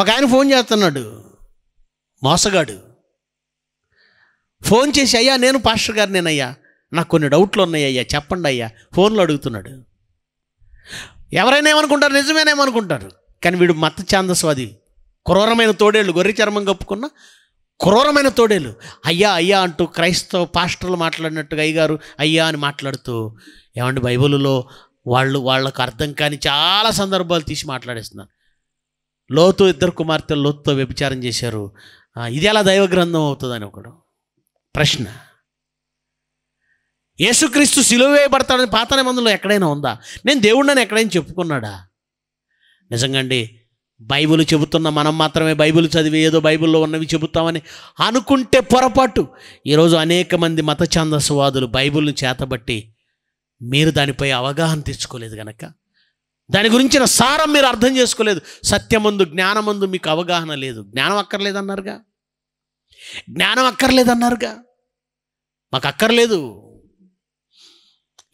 ఒక ఆయన ఫోన్ చేస్తున్నాడు మోసగాడు ఫోన్ చేసి అయ్యా నేను పాస్టర్ గారు నేనయ్యా నాకు కొన్ని డౌట్లు ఉన్నాయ్యా చెప్పండి అయ్యా ఫోన్లో అడుగుతున్నాడు ఎవరైనా ఏమనుకుంటారు నిజమేనేమనుకుంటారు కానీ వీడు మత ఛాందస్వాది క్రూరమైన తోడేళ్ళు గొర్రె చర్మం కప్పుకున్న క్రూరమైన తోడేలు అయ్యా అయ్యా అంటూ క్రైస్తవ పాస్టర్లు మాట్లాడినట్టుగా అయ్యగారు అయ్యా అని మాట్లాడుతూ ఏమంటే బైబిల్లో వాళ్ళు వాళ్ళకు అర్థం కాని చాలా సందర్భాలు తీసి మాట్లాడేస్తున్నారు లోతు ఇద్దరు కుమార్తెలు లోతుతో వ్యభిచారం చేశారు ఇది ఎలా దైవ గ్రంథం అవుతుందని ఒకడు ప్రశ్న యేసుక్రీస్తు సిలువ వేయబడతాడని పాత మందులో ఎక్కడైనా ఉందా నేను దేవుణ్ణని ఎక్కడైనా చెప్పుకున్నాడా నిజంగా అండి బైబిల్ చెబుతున్న మనం మాత్రమే బైబిల్ చదివి ఏదో బైబిల్లో ఉన్నవి చెబుతామని అనుకుంటే పొరపాటు ఈరోజు అనేక మంది మత ఛాందసవాదులు బైబిల్ని చేతబట్టి మీరు దానిపై అవగాహన తెచ్చుకోలేదు కనుక దాని గురించిన సారం మీరు అర్థం చేసుకోలేదు సత్యమందు జ్ఞానమందు మీకు అవగాహన లేదు జ్ఞానం అక్కర్లేదన్నారుగా జ్ఞానం అక్కర్లేదన్నారుగా మాకు అక్కర్లేదు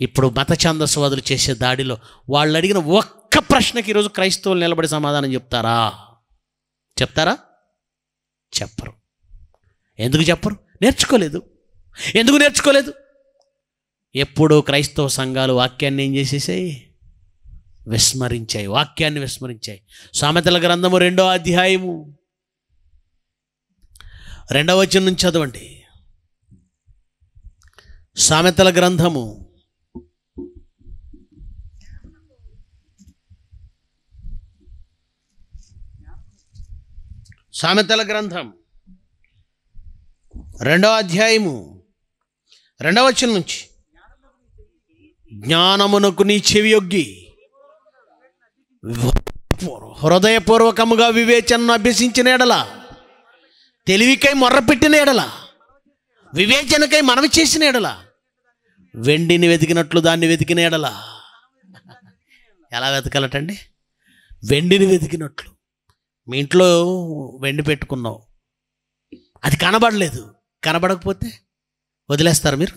ఇప్పుడు మత సోదరులు చేసే దాడిలో వాళ్ళు అడిగిన ఒక్క ప్రశ్నకి ఈరోజు క్రైస్తవులు నిలబడి సమాధానం చెప్తారా చెప్తారా చెప్పరు ఎందుకు చెప్పరు నేర్చుకోలేదు ఎందుకు నేర్చుకోలేదు ఎప్పుడు క్రైస్తవ సంఘాలు వాక్యాన్ని ఏం చేసేసాయి విస్మరించాయి వాక్యాన్ని విస్మరించాయి సామెతల గ్రంథము రెండో అధ్యాయము రెండవ వచ్చిన నుంచి చదవండి సామెతల గ్రంథము సామెతల గ్రంథం రెండవ అధ్యాయము రెండవ వచ్చిన నుంచి జ్ఞానమునకు నీ చెవి యొగ్గి హృదయపూర్వకముగా వివేచనను అభ్యసించిన ఎడల తెలివికై మొర్రపెట్టిన ఎడల వివేచనకై మనవి చేసిన ఎడల వెండిని వెతికినట్లు దాన్ని వెతికిన ఎడల ఎలా వెతకాలటండి వెండిని వెతికినట్లు మీ ఇంట్లో వెండి పెట్టుకున్నావు అది కనబడలేదు కనబడకపోతే వదిలేస్తారు మీరు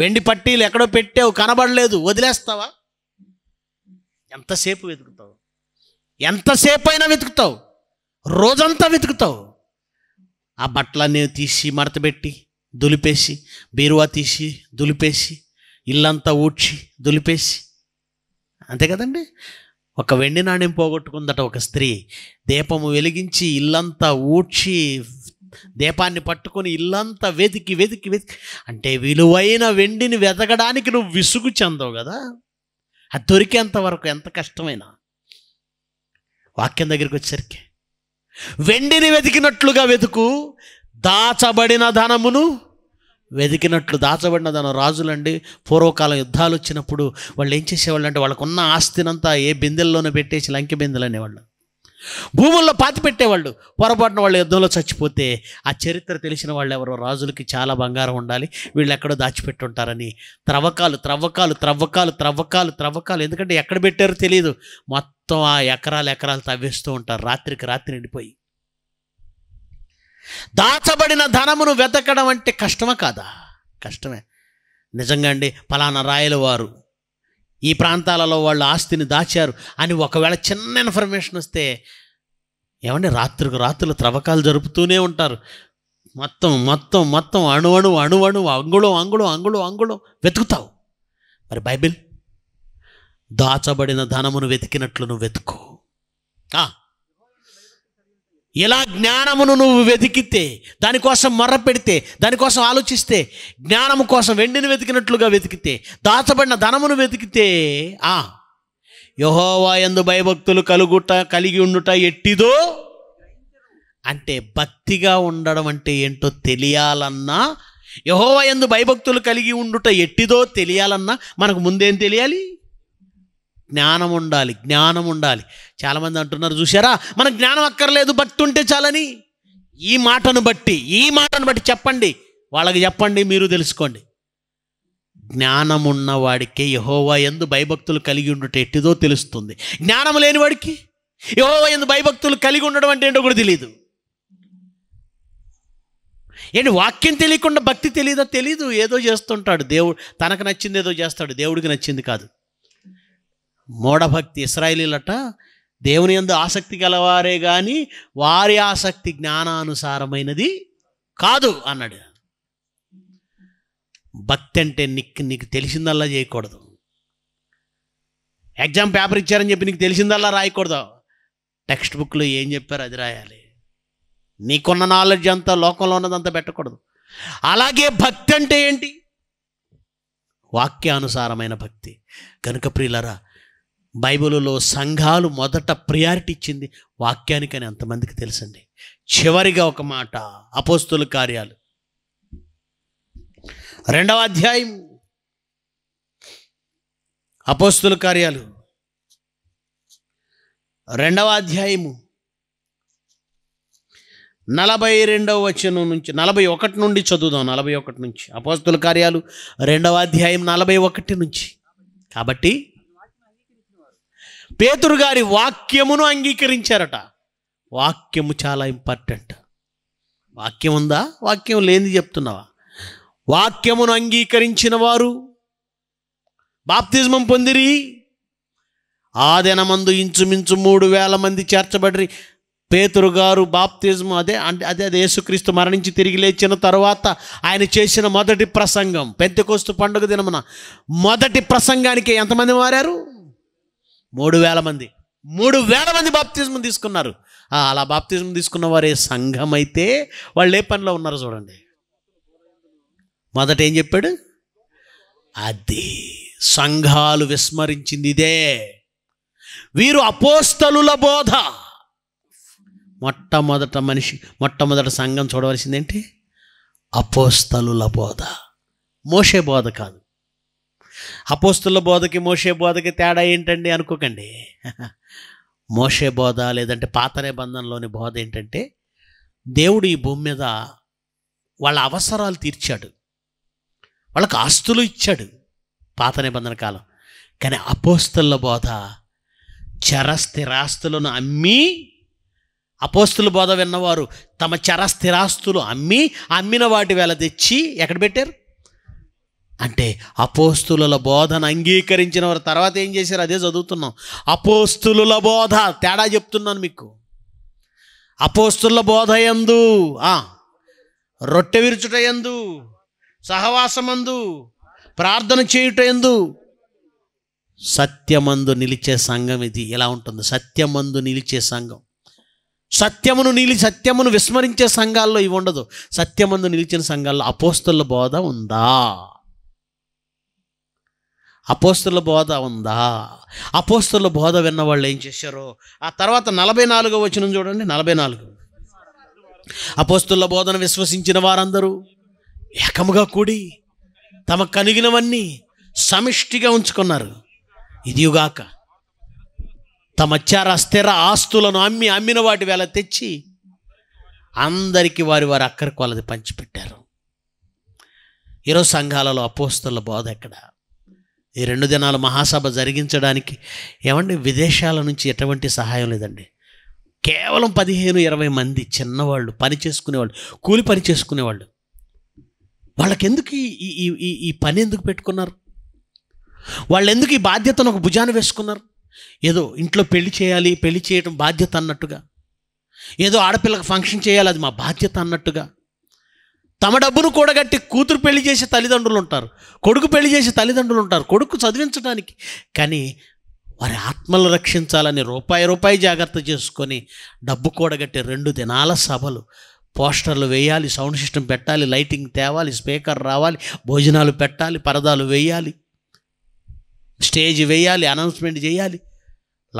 వెండి పట్టీలు ఎక్కడో పెట్టావు కనబడలేదు వదిలేస్తావా ఎంతసేపు వెతుకుతావు ఎంతసేపు అయినా వెతుకుతావు రోజంతా వెతుకుతావు ఆ బట్టలన్నీ తీసి మడతబెట్టి దులిపేసి బీరువా తీసి దులిపేసి ఇల్లంతా ఊడ్చి దులిపేసి అంతే కదండి ఒక వెండి నాణ్యం పోగొట్టుకుందట ఒక స్త్రీ దీపము వెలిగించి ఇల్లంతా ఊడ్చి దీపాన్ని పట్టుకొని ఇల్లంతా వెతికి వెతికి వెతికి అంటే విలువైన వెండిని వెతకడానికి నువ్వు విసుగు చెందవు కదా అది దొరికేంత వరకు ఎంత కష్టమైనా వాక్యం దగ్గరికి వచ్చేసరికి వెండిని వెతికినట్లుగా వెతుకు దాచబడిన ధనమును వెతికినట్లు దాచబడిన తన రాజులండి పూర్వకాల యుద్ధాలు వచ్చినప్పుడు వాళ్ళు ఏం చేసేవాళ్ళు అంటే వాళ్ళకున్న ఆస్తినంతా ఏ బిందెల్లోనే పెట్టేసి లంకె బిందెలు అనేవాళ్ళు భూముల్లో పాతి పెట్టేవాళ్ళు పొరపాటున వాళ్ళు యుద్ధంలో చచ్చిపోతే ఆ చరిత్ర తెలిసిన వాళ్ళు ఎవరో రాజులకి చాలా బంగారం ఉండాలి వీళ్ళు ఎక్కడో దాచిపెట్టుంటారని త్రవ్వకాలు త్రవ్వకాలు త్రవ్వకాలు త్రవ్వకాలు త్రవ్వకాలు ఎందుకంటే ఎక్కడ పెట్టారో తెలియదు మొత్తం ఆ ఎకరాలు ఎకరాలు తవ్వేస్తూ ఉంటారు రాత్రికి రాత్రి నిండిపోయి దాచబడిన ధనమును వెతకడం అంటే కష్టమా కాదా కష్టమే నిజంగా అండి ఫలానా రాయల వారు ఈ ప్రాంతాలలో వాళ్ళు ఆస్తిని దాచారు అని ఒకవేళ చిన్న ఇన్ఫర్మేషన్ వస్తే ఏమండి రాత్రికి రాత్రులు త్రవ్వకాలు జరుపుతూనే ఉంటారు మొత్తం మొత్తం మొత్తం అణు అణు అణు అణు అంగుళం అంగుళం అంగుళం అంగుళం వెతుకుతావు మరి బైబిల్ దాచబడిన ధనమును వెతికినట్లు నువ్వు వెతుకో ఇలా జ్ఞానమును నువ్వు వెతికితే దానికోసం మర్ర పెడితే దానికోసం ఆలోచిస్తే జ్ఞానము కోసం వెండిని వెతికినట్లుగా వెతికితే దాచబడిన ధనమును వెతికితే ఆ యహోవా ఎందు భయభక్తులు కలుగుట కలిగి ఉండుట ఎట్టిదో అంటే భక్తిగా ఉండడం అంటే ఏంటో తెలియాలన్నా యహోవా ఎందు భయభక్తులు కలిగి ఉండుట ఎట్టిదో తెలియాలన్నా మనకు ముందేం తెలియాలి జ్ఞానం ఉండాలి జ్ఞానం ఉండాలి చాలామంది అంటున్నారు చూసారా మన జ్ఞానం అక్కర్లేదు బట్టుంటే చాలని ఈ మాటను బట్టి ఈ మాటను బట్టి చెప్పండి వాళ్ళకి చెప్పండి మీరు తెలుసుకోండి జ్ఞానం ఉన్నవాడికి యహోవా ఎందు భయభక్తులు కలిగి ఉండటం ఎట్టిదో తెలుస్తుంది జ్ఞానం లేని వాడికి యహోవా ఎందు భయభక్తులు కలిగి ఉండడం అంటే ఏంటో కూడా తెలియదు ఏంటి వాక్యం తెలియకుండా భక్తి తెలియదో తెలీదు ఏదో చేస్తుంటాడు దేవుడు తనకు నచ్చింది ఏదో చేస్తాడు దేవుడికి నచ్చింది కాదు మూఢభక్తి ఇస్రాయలీలట దేవుని ఎందు ఆసక్తి గలవారే కానీ వారి ఆసక్తి జ్ఞానానుసారమైనది కాదు అన్నాడు భక్తి అంటే నీకు నీకు తెలిసిందల్లా చేయకూడదు ఎగ్జామ్ పేపర్ ఇచ్చారని చెప్పి నీకు తెలిసిందల్లా రాయకూడదు టెక్స్ట్ బుక్లో ఏం చెప్పారు అది రాయాలి నీకున్న నాలెడ్జ్ అంతా లోకంలో ఉన్నదంతా పెట్టకూడదు అలాగే భక్తి అంటే ఏంటి వాక్యానుసారమైన భక్తి కనుక ప్రియులరా బైబిల్లో సంఘాలు మొదట ప్రియారిటీ ఇచ్చింది వాక్యానికని అంతమందికి తెలుసండి చివరిగా ఒక మాట అపోస్తుల కార్యాలు రెండవ అధ్యాయం అపోస్తుల కార్యాలు రెండవ అధ్యాయము నలభై రెండవ వచనం నుంచి నలభై ఒకటి నుండి చదువుదాం నలభై ఒకటి నుంచి అపోస్తుల కార్యాలు రెండవ అధ్యాయం నలభై ఒకటి నుంచి కాబట్టి పేతురు గారి వాక్యమును అంగీకరించారట వాక్యము చాలా ఇంపార్టెంట్ వాక్యం ఉందా వాక్యం లేని చెప్తున్నావా వాక్యమును అంగీకరించిన వారు బాప్తిజమం పొందిరి ఆ ఇంచుమించు మూడు వేల మంది చేర్చబడి పేతురు గారు బాప్తిజం అదే అంటే అదే అదే యేసుక్రీస్తు మరణించి తిరిగి లేచిన తర్వాత ఆయన చేసిన మొదటి ప్రసంగం కోస్తు పండుగ దినమున మొదటి ప్రసంగానికి ఎంతమంది మారారు మూడు వేల మంది మూడు వేల మంది బాప్తిజం తీసుకున్నారు అలా బాప్తిజం తీసుకున్న వారే సంఘం అయితే వాళ్ళు ఏ పనిలో ఉన్నారు చూడండి మొదట ఏం చెప్పాడు అది సంఘాలు విస్మరించింది ఇదే వీరు అపోస్తలుల బోధ మొట్టమొదట మనిషి మొట్టమొదట సంఘం చూడవలసిందేంటి అపోస్తలుల బోధ మోసే బోధ కాదు అపోస్తుల బోధకి మోసే బోధకి తేడా ఏంటండి అనుకోకండి మోసే బోధ లేదంటే పాత నిబంధనలోని బోధ ఏంటంటే దేవుడు ఈ భూమి మీద వాళ్ళ అవసరాలు తీర్చాడు వాళ్ళకు ఆస్తులు ఇచ్చాడు పాత నిబంధన కాలం కానీ అపోస్తుల బోధ చరస్థిరాస్తులను అమ్మి అపోస్తుల బోధ విన్నవారు తమ చరస్థిరాస్తులు అమ్మి అమ్మిన వాటి వేళ తెచ్చి ఎక్కడ పెట్టారు అంటే అపోస్తుల బోధను అంగీకరించిన వారు తర్వాత ఏం చేశారు అదే చదువుతున్నాం అపోస్తుల బోధ తేడా చెప్తున్నాను మీకు అపోస్తుల బోధ ఎందు రొట్టె విరుచుట ఎందు సహవాసమందు ప్రార్థన చేయుట ఎందు సత్యమందు నిలిచే సంఘం ఇది ఎలా ఉంటుంది సత్యమందు నిలిచే సంఘం సత్యమును నిలి సత్యమును విస్మరించే సంఘాల్లో ఇవి ఉండదు సత్యమందు నిలిచిన సంఘాల్లో అపోస్తుల బోధ ఉందా అపోస్తుల బోధ ఉందా అపోస్తుల బోధ విన్న వాళ్ళు ఏం చేశారో ఆ తర్వాత నలభై నాలుగు వచ్చిన చూడండి నలభై నాలుగు అపోస్తుల బోధన విశ్వసించిన వారందరూ ఏకముగా కూడి తమ కనిగినవన్నీ సమిష్టిగా ఉంచుకున్నారు ఇదిగాక తమ చార స్థిర ఆస్తులను అమ్మి అమ్మిన వాటి వేళ తెచ్చి అందరికీ వారి వారి అక్కరికి కొలది పంచిపెట్టారు ఈరోజు సంఘాలలో అపోస్తుల బోధ ఎక్కడా ఈ రెండు దినాల మహాసభ జరిగించడానికి ఏమండి విదేశాల నుంచి ఎటువంటి సహాయం లేదండి కేవలం పదిహేను ఇరవై మంది చిన్నవాళ్ళు పని చేసుకునేవాళ్ళు కూలి పని చేసుకునేవాళ్ళు వాళ్ళకెందుకు ఈ ఈ ఈ పని ఎందుకు పెట్టుకున్నారు వాళ్ళు ఎందుకు ఈ బాధ్యతను ఒక భుజాన వేసుకున్నారు ఏదో ఇంట్లో పెళ్లి చేయాలి పెళ్లి చేయడం బాధ్యత అన్నట్టుగా ఏదో ఆడపిల్లకి ఫంక్షన్ చేయాలి అది మా బాధ్యత అన్నట్టుగా తమ డబ్బును కూడగట్టి కూతురు పెళ్లి చేసే తల్లిదండ్రులు ఉంటారు కొడుకు పెళ్లి చేసే తల్లిదండ్రులు ఉంటారు కొడుకు చదివించడానికి కానీ వారి ఆత్మలు రక్షించాలని రూపాయి రూపాయి జాగ్రత్త చేసుకొని డబ్బు కూడగట్టే రెండు దినాల సభలు పోస్టర్లు వేయాలి సౌండ్ సిస్టమ్ పెట్టాలి లైటింగ్ తేవాలి స్పీకర్ రావాలి భోజనాలు పెట్టాలి పరదాలు వేయాలి స్టేజ్ వేయాలి అనౌన్స్మెంట్ చేయాలి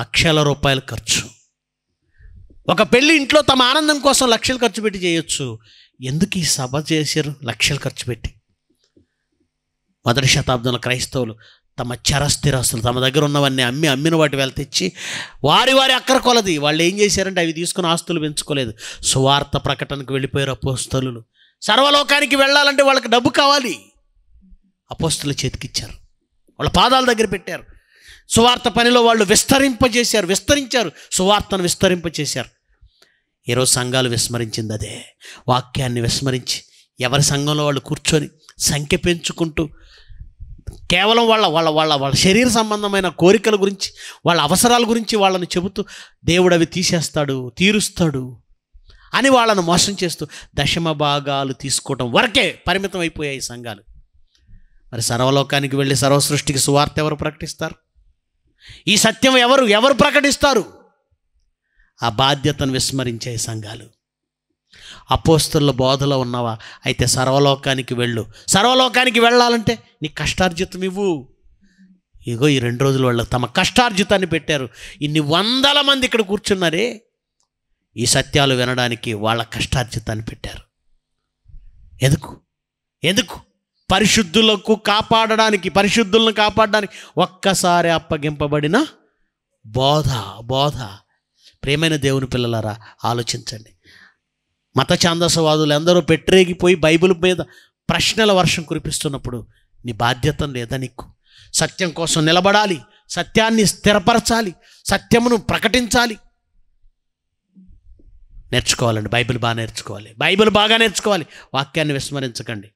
లక్షల రూపాయలు ఖర్చు ఒక పెళ్ళి ఇంట్లో తమ ఆనందం కోసం లక్షలు ఖర్చు పెట్టి చేయొచ్చు ఎందుకు ఈ సభ చేశారు లక్షలు ఖర్చు పెట్టి మొదటి శతాబ్దంలో క్రైస్తవులు తమ చరస్థిరాస్తులు తమ దగ్గర ఉన్నవన్నీ అమ్మి అమ్మిన వాటి వెళ్ళ తెచ్చి వారి వారి అక్కర కొలది వాళ్ళు ఏం చేశారంటే అవి తీసుకుని ఆస్తులు పెంచుకోలేదు సువార్త ప్రకటనకు వెళ్ళిపోయారు అపోస్తలు సర్వలోకానికి వెళ్ళాలంటే వాళ్ళకి డబ్బు కావాలి అపోస్తుల చేతికిచ్చారు వాళ్ళ పాదాల దగ్గర పెట్టారు సువార్త పనిలో వాళ్ళు విస్తరింపజేశారు విస్తరించారు సువార్తను విస్తరింపజేశారు ఈరోజు సంఘాలు విస్మరించింది అదే వాక్యాన్ని విస్మరించి ఎవరి సంఘంలో వాళ్ళు కూర్చొని సంఖ్య పెంచుకుంటూ కేవలం వాళ్ళ వాళ్ళ వాళ్ళ వాళ్ళ శరీర సంబంధమైన కోరికల గురించి వాళ్ళ అవసరాల గురించి వాళ్ళని చెబుతూ దేవుడు అవి తీసేస్తాడు తీరుస్తాడు అని వాళ్ళను మోసం చేస్తూ దశమ భాగాలు తీసుకోవడం వరకే పరిమితం అయిపోయాయి సంఘాలు మరి సర్వలోకానికి వెళ్ళి సర్వసృష్టికి సువార్త ఎవరు ప్రకటిస్తారు ఈ సత్యం ఎవరు ఎవరు ప్రకటిస్తారు ఆ బాధ్యతను విస్మరించే సంఘాలు అపోస్తుల బోధలో ఉన్నవా అయితే సర్వలోకానికి వెళ్ళు సర్వలోకానికి వెళ్ళాలంటే నీ కష్టార్జితం ఇవ్వు ఇగో ఈ రెండు రోజులు వాళ్ళు తమ కష్టార్జితాన్ని పెట్టారు ఇన్ని వందల మంది ఇక్కడ కూర్చున్నారే ఈ సత్యాలు వినడానికి వాళ్ళ కష్టార్జితాన్ని పెట్టారు ఎందుకు ఎందుకు పరిశుద్ధులకు కాపాడడానికి పరిశుద్ధులను కాపాడడానికి ఒక్కసారి అప్పగింపబడిన బోధ బోధ ప్రేమైన దేవుని పిల్లలారా ఆలోచించండి మత ఛాందసవాదులు ఎందరో పెట్టరేగిపోయి బైబిల్ మీద ప్రశ్నల వర్షం కురిపిస్తున్నప్పుడు నీ బాధ్యత లేదా నీకు సత్యం కోసం నిలబడాలి సత్యాన్ని స్థిరపరచాలి సత్యమును ప్రకటించాలి నేర్చుకోవాలండి బైబిల్ బాగా నేర్చుకోవాలి బైబిల్ బాగా నేర్చుకోవాలి వాక్యాన్ని విస్మరించకండి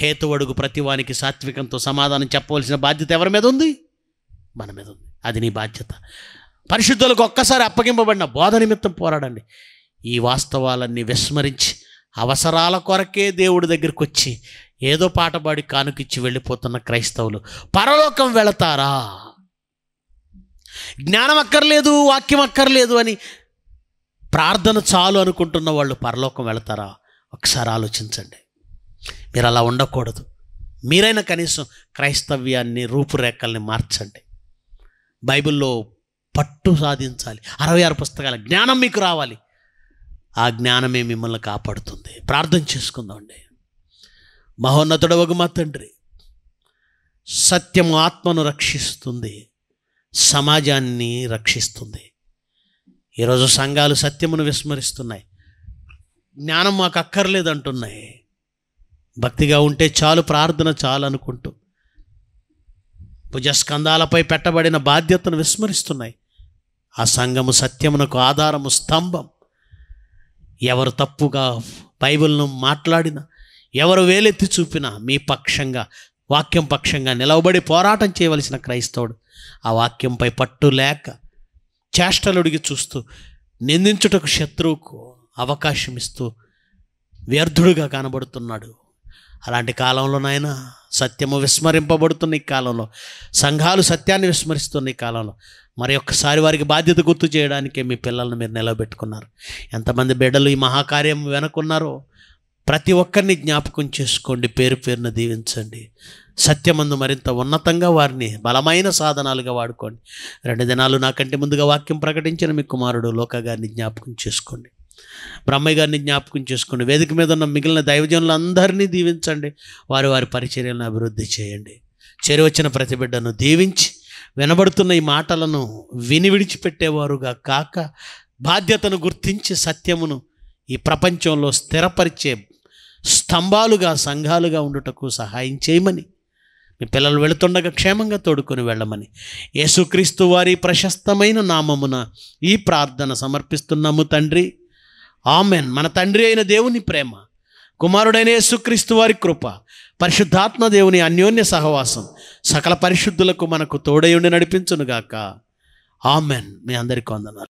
హేతు అడుగు ప్రతివానికి సాత్వికంతో సమాధానం చెప్పవలసిన బాధ్యత ఎవరి మీద ఉంది మన మీద ఉంది అది నీ బాధ్యత పరిశుద్ధులకు ఒక్కసారి అప్పగింపబడిన బోధ నిమిత్తం పోరాడండి ఈ వాస్తవాలన్నీ విస్మరించి అవసరాల కొరకే దేవుడి దగ్గరికి వచ్చి ఏదో పాట పాడి కానుకిచ్చి వెళ్ళిపోతున్న క్రైస్తవులు పరలోకం వెళతారా జ్ఞానం అక్కర్లేదు వాక్యం అక్కర్లేదు అని ప్రార్థన చాలు అనుకుంటున్న వాళ్ళు పరలోకం వెళతారా ఒకసారి ఆలోచించండి మీరు అలా ఉండకూడదు మీరైనా కనీసం క్రైస్తవ్యాన్ని రూపురేఖల్ని మార్చండి బైబిల్లో పట్టు సాధించాలి అరవై ఆరు పుస్తకాల జ్ఞానం మీకు రావాలి ఆ జ్ఞానమే మిమ్మల్ని కాపాడుతుంది ప్రార్థన చేసుకుందామండి ఒక మా తండ్రి సత్యము ఆత్మను రక్షిస్తుంది సమాజాన్ని రక్షిస్తుంది ఈరోజు సంఘాలు సత్యమును విస్మరిస్తున్నాయి జ్ఞానం మాకు అక్కర్లేదు అంటున్నాయి భక్తిగా ఉంటే చాలు ప్రార్థన చాలు అనుకుంటూ భుజస్కంధాలపై పెట్టబడిన బాధ్యతను విస్మరిస్తున్నాయి ఆ సంఘము సత్యమునకు ఆధారము స్తంభం ఎవరు తప్పుగా బైబిల్ను మాట్లాడిన ఎవరు వేలెత్తి చూపినా మీ పక్షంగా వాక్యం పక్షంగా నిలవబడి పోరాటం చేయవలసిన క్రైస్తవుడు ఆ వాక్యంపై పట్టు లేక చేష్టలుడిగి చూస్తూ నిందించుటకు శత్రువుకు అవకాశం ఇస్తూ వ్యర్థుడుగా కనబడుతున్నాడు అలాంటి కాలంలో నాయన సత్యము విస్మరింపబడుతున్న ఈ కాలంలో సంఘాలు సత్యాన్ని విస్మరిస్తున్న ఈ కాలంలో మరి ఒక్కసారి వారికి బాధ్యత గుర్తు చేయడానికే మీ పిల్లల్ని మీరు నిలబెట్టుకున్నారు ఎంతమంది బిడ్డలు ఈ మహాకార్యం వెనుకున్నారో ప్రతి ఒక్కరిని జ్ఞాపకం చేసుకోండి పేరు పేరున దీవించండి సత్యమందు మరింత ఉన్నతంగా వారిని బలమైన సాధనాలుగా వాడుకోండి రెండు దినాలు నాకంటే ముందుగా వాక్యం ప్రకటించిన మీ కుమారుడు లోక గారిని జ్ఞాపకం చేసుకోండి బ్రహ్మయ్య గారిని జ్ఞాపకం చేసుకోండి వేదిక మీద ఉన్న మిగిలిన దైవజనులందరినీ దీవించండి వారి వారి పరిచర్యలను అభివృద్ధి చేయండి చేరువచ్చిన ప్రతి బిడ్డను దీవించి వినబడుతున్న ఈ మాటలను విని విడిచిపెట్టేవారుగా కాక బాధ్యతను గుర్తించి సత్యమును ఈ ప్రపంచంలో స్థిరపరిచే స్తంభాలుగా సంఘాలుగా ఉండుటకు సహాయం చేయమని మీ పిల్లలు వెళుతుండగా క్షేమంగా తోడుకొని వెళ్ళమని యేసుక్రీస్తు వారి ప్రశస్తమైన నామమున ఈ ప్రార్థన సమర్పిస్తున్నాము తండ్రి ఆమెన్ మన తండ్రి అయిన దేవుని ప్రేమ కుమారుడైన యేసుక్రీస్తు వారి కృప పరిశుద్ధాత్మ దేవుని అన్యోన్య సహవాసం సకల పరిశుద్ధులకు మనకు తోడయుండి నడిపించునుగాక ఆమెన్ మీ అందరికీ వందనాలు